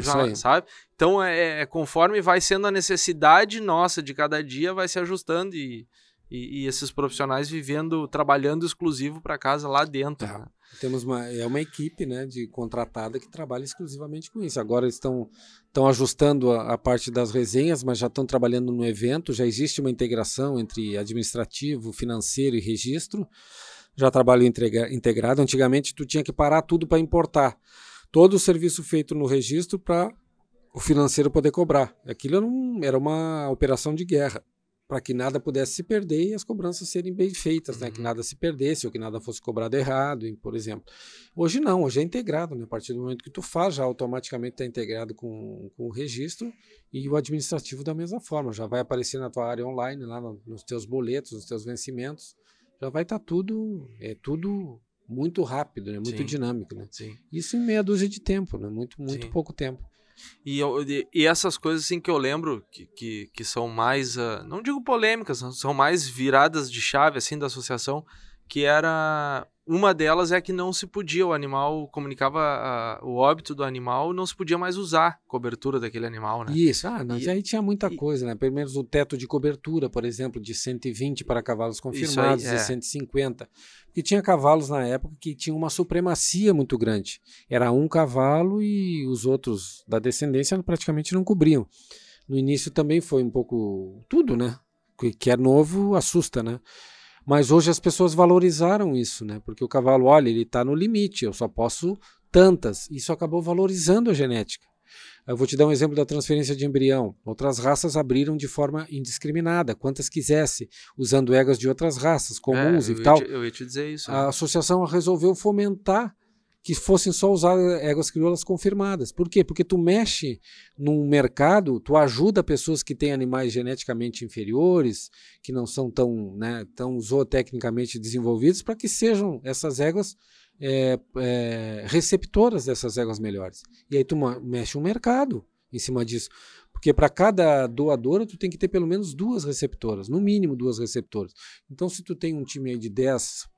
Já, sabe? Então, é, é, é, conforme vai sendo a necessidade nossa de cada dia, vai se ajustando e, e, e esses profissionais vivendo, trabalhando exclusivo para casa lá dentro. É. Né? Temos uma, é uma equipe né, de contratada que trabalha exclusivamente com isso. Agora estão, estão ajustando a, a parte das resenhas, mas já estão trabalhando no evento, já existe uma integração entre administrativo, financeiro e registro. Já trabalho integra, integrado. Antigamente, tu tinha que parar tudo para importar todo o serviço feito no registro para o financeiro poder cobrar. Aquilo era, um, era uma operação de guerra, para que nada pudesse se perder e as cobranças serem bem feitas, uhum. né? que uhum. nada se perdesse ou que nada fosse cobrado errado, por exemplo. Hoje não, hoje é integrado, né? a partir do momento que tu faz, já automaticamente está integrado com, com o registro e o administrativo da mesma forma, já vai aparecer na tua área online, lá no, nos teus boletos, nos teus vencimentos, já vai estar tá tudo, é tudo muito rápido, né? muito Sim. dinâmico. Né? Sim. Isso em meia dúzia de tempo, né? muito, muito pouco tempo. E, e, essas coisas assim que eu lembro que, que, que são mais, uh, não digo polêmicas, são mais viradas de chave assim da associação, que era uma delas é que não se podia, o animal comunicava a, o óbito do animal, não se podia mais usar cobertura daquele animal, né? Isso, ah, e, aí tinha muita e, coisa, né? Pelo menos o teto de cobertura, por exemplo, de 120 para cavalos confirmados aí, é. e 150. Porque tinha cavalos na época que tinham uma supremacia muito grande. Era um cavalo e os outros da descendência praticamente não cobriam. No início também foi um pouco tudo, né? Que, que é novo assusta, né? Mas hoje as pessoas valorizaram isso, né? Porque o cavalo, olha, ele está no limite, eu só posso tantas. Isso acabou valorizando a genética. Eu vou te dar um exemplo da transferência de embrião. Outras raças abriram de forma indiscriminada, quantas quisesse, usando egas de outras raças comuns é, e tal. Te, eu ia te dizer isso. Né? A associação resolveu fomentar que fossem só usar éguas crioulas confirmadas. Por quê? Porque tu mexe num mercado, tu ajuda pessoas que têm animais geneticamente inferiores, que não são tão, né, tão zootecnicamente desenvolvidos, para que sejam essas éguas é, é, receptoras dessas éguas melhores. E aí tu mexe um mercado em cima disso. Porque para cada doadora, tu tem que ter pelo menos duas receptoras, no mínimo duas receptoras. Então, se tu tem um time aí de 10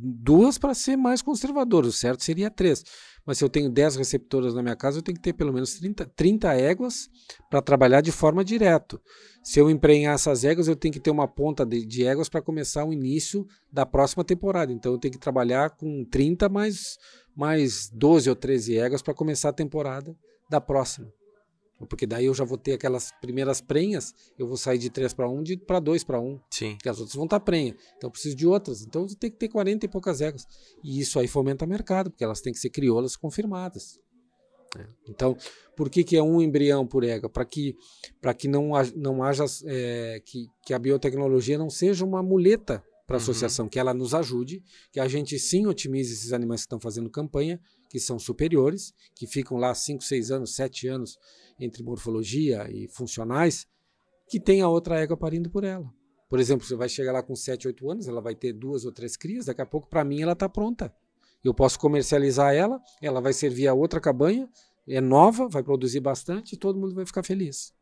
duas para ser mais conservador, o certo seria três. Mas se eu tenho 10 receptoras na minha casa, eu tenho que ter pelo menos 30, 30 éguas para trabalhar de forma direta. Se eu emprenhar essas éguas, eu tenho que ter uma ponta de, de éguas para começar o início da próxima temporada. Então eu tenho que trabalhar com 30 mais, mais 12 ou 13 éguas para começar a temporada da próxima. Porque daí eu já vou ter aquelas primeiras prenhas, eu vou sair de 3 para 1, de para 2 para 1. Sim. Porque as outras vão estar tá prenha. Então eu preciso de outras. Então eu tenho que ter 40 e poucas éguas. E isso aí fomenta o mercado, porque elas têm que ser crioulas confirmadas. É. Então, por que, que é um embrião por égua? Para que, que não, não haja. É, que, que a biotecnologia não seja uma muleta para a uhum. associação, que ela nos ajude, que a gente sim otimize esses animais que estão fazendo campanha que são superiores, que ficam lá 5, 6 anos, 7 anos entre morfologia e funcionais, que tem a outra égua parindo por ela. Por exemplo, você vai chegar lá com 7, 8 anos, ela vai ter duas ou três crias, daqui a pouco, para mim, ela está pronta. Eu posso comercializar ela, ela vai servir a outra cabanha, é nova, vai produzir bastante e todo mundo vai ficar feliz.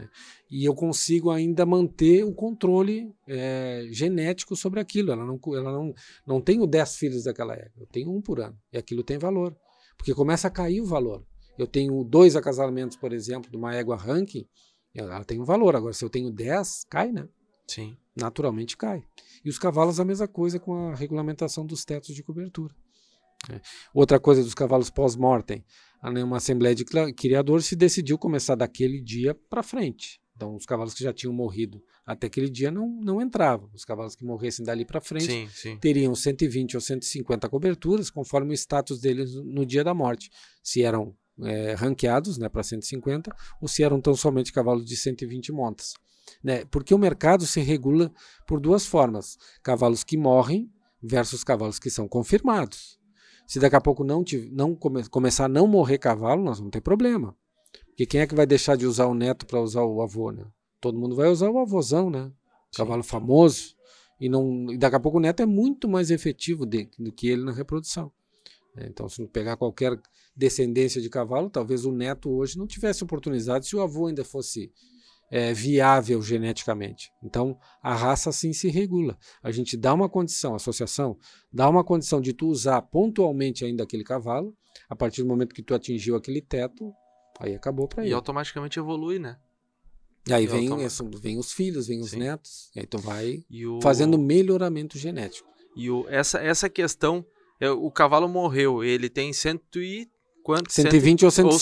Né? E eu consigo ainda manter o controle é, genético sobre aquilo. Ela não, ela não, não tenho 10 filhos daquela época, eu tenho um por ano. E aquilo tem valor, porque começa a cair o valor. Eu tenho dois acasalamentos, por exemplo, de uma égua ranking, ela tem um valor. Agora, se eu tenho 10, cai, né? Sim. Naturalmente cai. E os cavalos, a mesma coisa com a regulamentação dos tetos de cobertura. É. Outra coisa dos cavalos pós-mortem, uma assembleia de criadores se decidiu começar daquele dia para frente. Então, os cavalos que já tinham morrido até aquele dia não, não entravam. Os cavalos que morressem dali para frente sim, sim. teriam 120 ou 150 coberturas, conforme o status deles no dia da morte. Se eram é, ranqueados né, para 150 ou se eram tão somente cavalos de 120 montas. Né? Porque o mercado se regula por duas formas: cavalos que morrem versus cavalos que são confirmados. Se daqui a pouco não, não come, começar a não morrer cavalo, nós vamos ter problema. Porque quem é que vai deixar de usar o neto para usar o avô, né? Todo mundo vai usar o avôzão, né? Cavalo Sim. famoso. E, não, e daqui a pouco o neto é muito mais efetivo de, do que ele na reprodução. É, então, se não pegar qualquer descendência de cavalo, talvez o neto hoje não tivesse oportunidade se o avô ainda fosse é, viável geneticamente. Então, a raça sim se regula. A gente dá uma condição, a associação dá uma condição de tu usar pontualmente ainda aquele cavalo, a partir do momento que tu atingiu aquele teto, aí acabou para ele. E automaticamente evolui, né? E aí e vem, automaticamente... vem os filhos, vem os sim. netos, e aí tu vai o... fazendo melhoramento genético. E o, essa, essa questão, é, o cavalo morreu, ele tem 130 quanto? 120 cento, ou 150,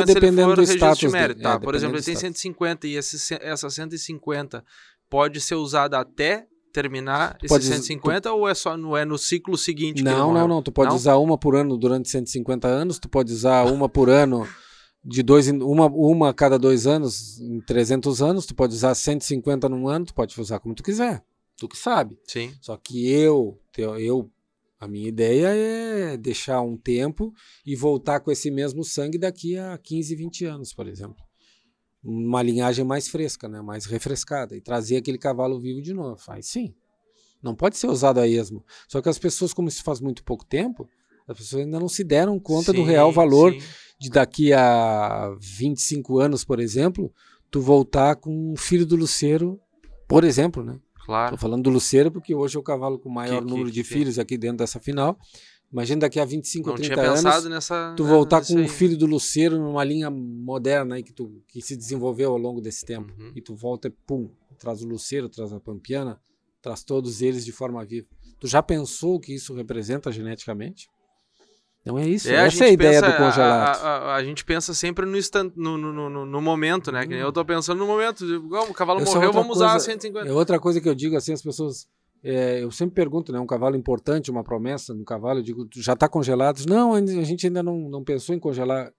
ou 150 dependendo do status. De mérito, é, tá? é, Por exemplo, ele tem 150 e esse, essa 150 pode ser usada até terminar esse pode, 150 tu... ou é só no, é no ciclo seguinte? Não, não, não. Tu pode não? usar uma por ano durante 150 anos, tu pode usar uma por ano de dois uma uma a cada dois anos em 300 anos tu pode usar 150 num ano tu pode usar como tu quiser tu que sabe sim só que eu eu a minha ideia é deixar um tempo e voltar com esse mesmo sangue daqui a 15, 20 anos, por exemplo. Uma linhagem mais fresca, né? mais refrescada, e trazer aquele cavalo vivo de novo. Aí sim, não pode ser usado a esmo. Só que as pessoas, como isso faz muito pouco tempo, as pessoas ainda não se deram conta sim, do real valor sim. de daqui a 25 anos, por exemplo, tu voltar com um filho do Luceiro, por exemplo, né? Claro. Estou falando do Luceiro porque hoje é o cavalo com o maior que, número que, de que filhos aqui dentro dessa final. Imagina daqui a 25, Não 30 anos, nessa, tu né, voltar com o um filho do Luceiro numa linha moderna aí que, tu, que se desenvolveu ao longo desse tempo. Uhum. E tu volta e pum, traz o Luceiro, traz a Pampiana, traz todos eles de forma viva. Tu já pensou o que isso representa geneticamente? Então é isso, é, essa a é a ideia do congelado. A, a, a gente pensa sempre no, instant, no, no, no, no momento, né? Hum. eu tô pensando no momento, o cavalo Essa morreu, vamos coisa, usar 150. É outra coisa que eu digo assim, as pessoas. É, eu sempre pergunto, né? Um cavalo importante, uma promessa no um cavalo, eu digo, já está congelado? Não, a gente ainda não, não pensou em congelar.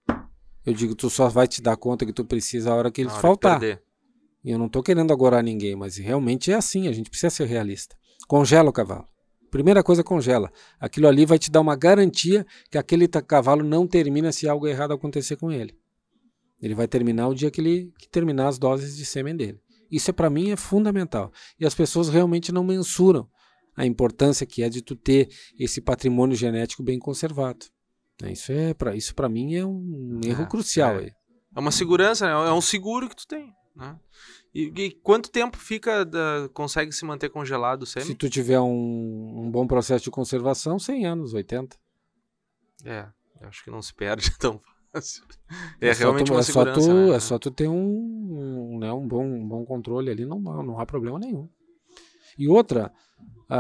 Eu digo, tu só vai te dar conta que tu precisa a hora que ele faltar. E eu não estou querendo agorar ninguém, mas realmente é assim, a gente precisa ser realista. Congela o cavalo. Primeira coisa, congela. Aquilo ali vai te dar uma garantia que aquele cavalo não termina se algo errado acontecer com ele. Ele vai terminar o dia que ele que terminar as doses de sêmen dele. Isso é para mim é fundamental. E as pessoas realmente não mensuram a importância que é de tu ter esse patrimônio genético bem conservado. Né? Isso é para isso para mim é um é, erro crucial é. aí. É uma segurança, né? é um seguro que tu tem. Né? E, e, quanto tempo fica, da, consegue se manter congelado sempre? Se tu tiver um, um, bom processo de conservação, 100 anos, 80. É, acho que não se perde *laughs* tão fácil. É, é realmente tu, uma é segurança. Só tu, né? É só tu ter um, um, né, um, bom, um bom controle ali, não, não há problema nenhum. E outra, a,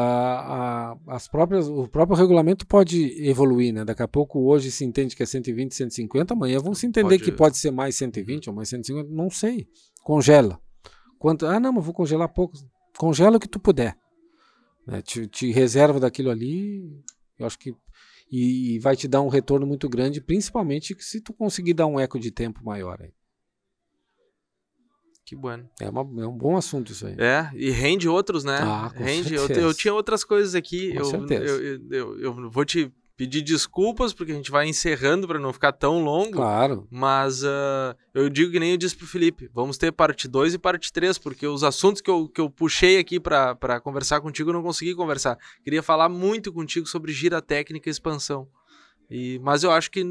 a, as próprias, o próprio regulamento pode evoluir, né? Daqui a pouco hoje se entende que é 120, 150, amanhã vão se entender pode... que pode ser mais 120 uhum. ou mais 150, não sei. Congela. Quanto, ah, não, mas vou congelar pouco. Congela o que tu puder. Né? Te, te, reserva daquilo ali. Eu acho que. E, e, vai te dar um retorno muito grande, principalmente se tu conseguir dar um eco de tempo maior aí. Que bueno. É, uma, é, um bom assunto isso aí. É, e rende outros, né? Ah, com rende. Eu, eu, tinha outras coisas aqui. Com eu, certeza. Eu, eu, eu, vou te pedir desculpas, porque a gente vai encerrando para não ficar tão longo. Claro. Mas uh, eu digo que nem eu disse pro Felipe, vamos ter parte 2 e parte 3, porque os assuntos que eu, que eu puxei aqui para conversar contigo eu não consegui conversar. Queria falar muito contigo sobre gira técnica e expansão. E, mas eu acho que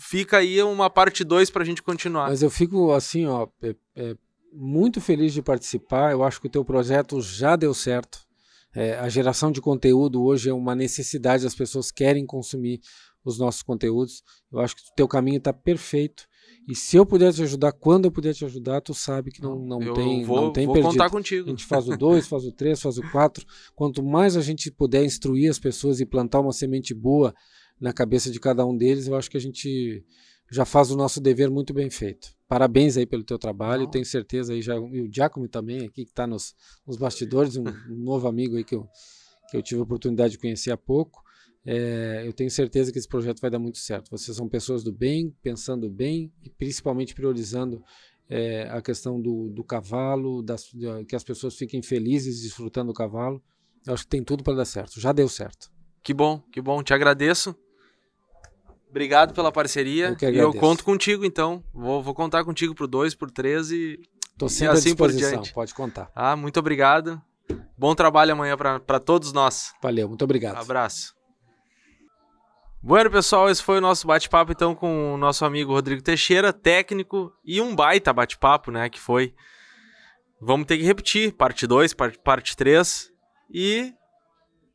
fica aí uma parte 2 para a gente continuar. Mas eu fico assim, ó, é, é, muito feliz de participar. Eu acho que o teu projeto já deu certo. É, a geração de conteúdo hoje é uma necessidade, as pessoas querem consumir os nossos conteúdos. Eu acho que o teu caminho está perfeito. E se eu puder te ajudar, quando eu puder te ajudar, tu sabe que não, não eu tem vou, não tem vou perdido. contar contigo. A gente faz o 2, faz o 3, faz o 4. Quanto mais a gente puder instruir as pessoas e plantar uma semente boa na cabeça de cada um deles, eu acho que a gente já faz o nosso dever muito bem feito. Parabéns aí pelo teu trabalho, Não. tenho certeza aí já, e o Giacomo também aqui que está nos, nos, bastidores, um, um, novo amigo aí que eu, que eu tive a oportunidade de conhecer há pouco. É, eu tenho certeza que esse projeto vai dar muito certo. Vocês são pessoas do bem, pensando bem e principalmente priorizando é, a questão do, do cavalo, das, de, que as pessoas fiquem felizes desfrutando do cavalo. Eu acho que tem tudo para dar certo. Já deu certo. Que bom, que bom. Te agradeço. Obrigado pela parceria. Eu, e eu conto contigo, então. Vou, vou contar contigo pro 2, pro 3 e. Tô sempre e assim por Pode contar. Ah, muito obrigado. Bom trabalho amanhã para todos nós. Valeu, muito obrigado. abraço. Bueno, pessoal, esse foi o nosso bate-papo então com o nosso amigo Rodrigo Teixeira, técnico e um baita bate-papo, né, que foi. Vamos ter que repetir, parte 2, parte 3 e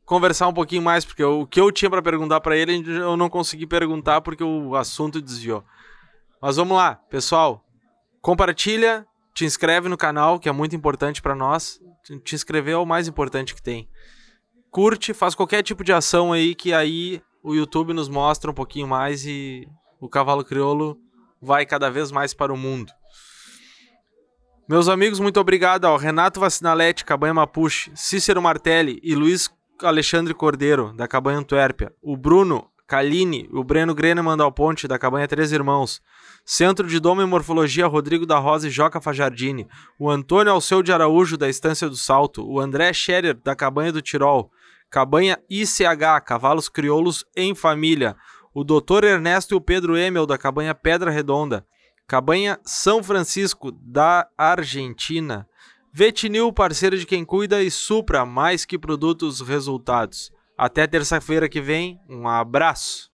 conversar um pouquinho mais, porque o que eu tinha para perguntar para ele eu não consegui perguntar porque o assunto desviou. Mas vamos lá, pessoal. Compartilha, te inscreve no canal, que é muito importante para nós. Te inscrever é o mais importante que tem. Curte, faz qualquer tipo de ação aí que aí o YouTube nos mostra um pouquinho mais e o cavalo criolo vai cada vez mais para o mundo. Meus amigos, muito obrigado Renato Vacinaletti, Cabanha Mapuche, Cícero Martelli e Luiz Alexandre Cordeiro, da Cabanha Antuérpia, o Bruno Kalini, o Breno Greneman da Ponte, da Cabanha Três Irmãos, Centro de Doma e Morfologia Rodrigo da Rosa e Joca Fajardini, o Antônio Alceu de Araújo, da Estância do Salto, o André Scherer, da Cabanha do Tirol, Cabanha ICH, Cavalos Crioulos em Família, o Dr. Ernesto e o Pedro Emel, da Cabanha Pedra Redonda, Cabanha São Francisco, da Argentina, Vetinil, parceiro de quem cuida, e Supra, mais que produtos, resultados. Até terça-feira que vem, um abraço.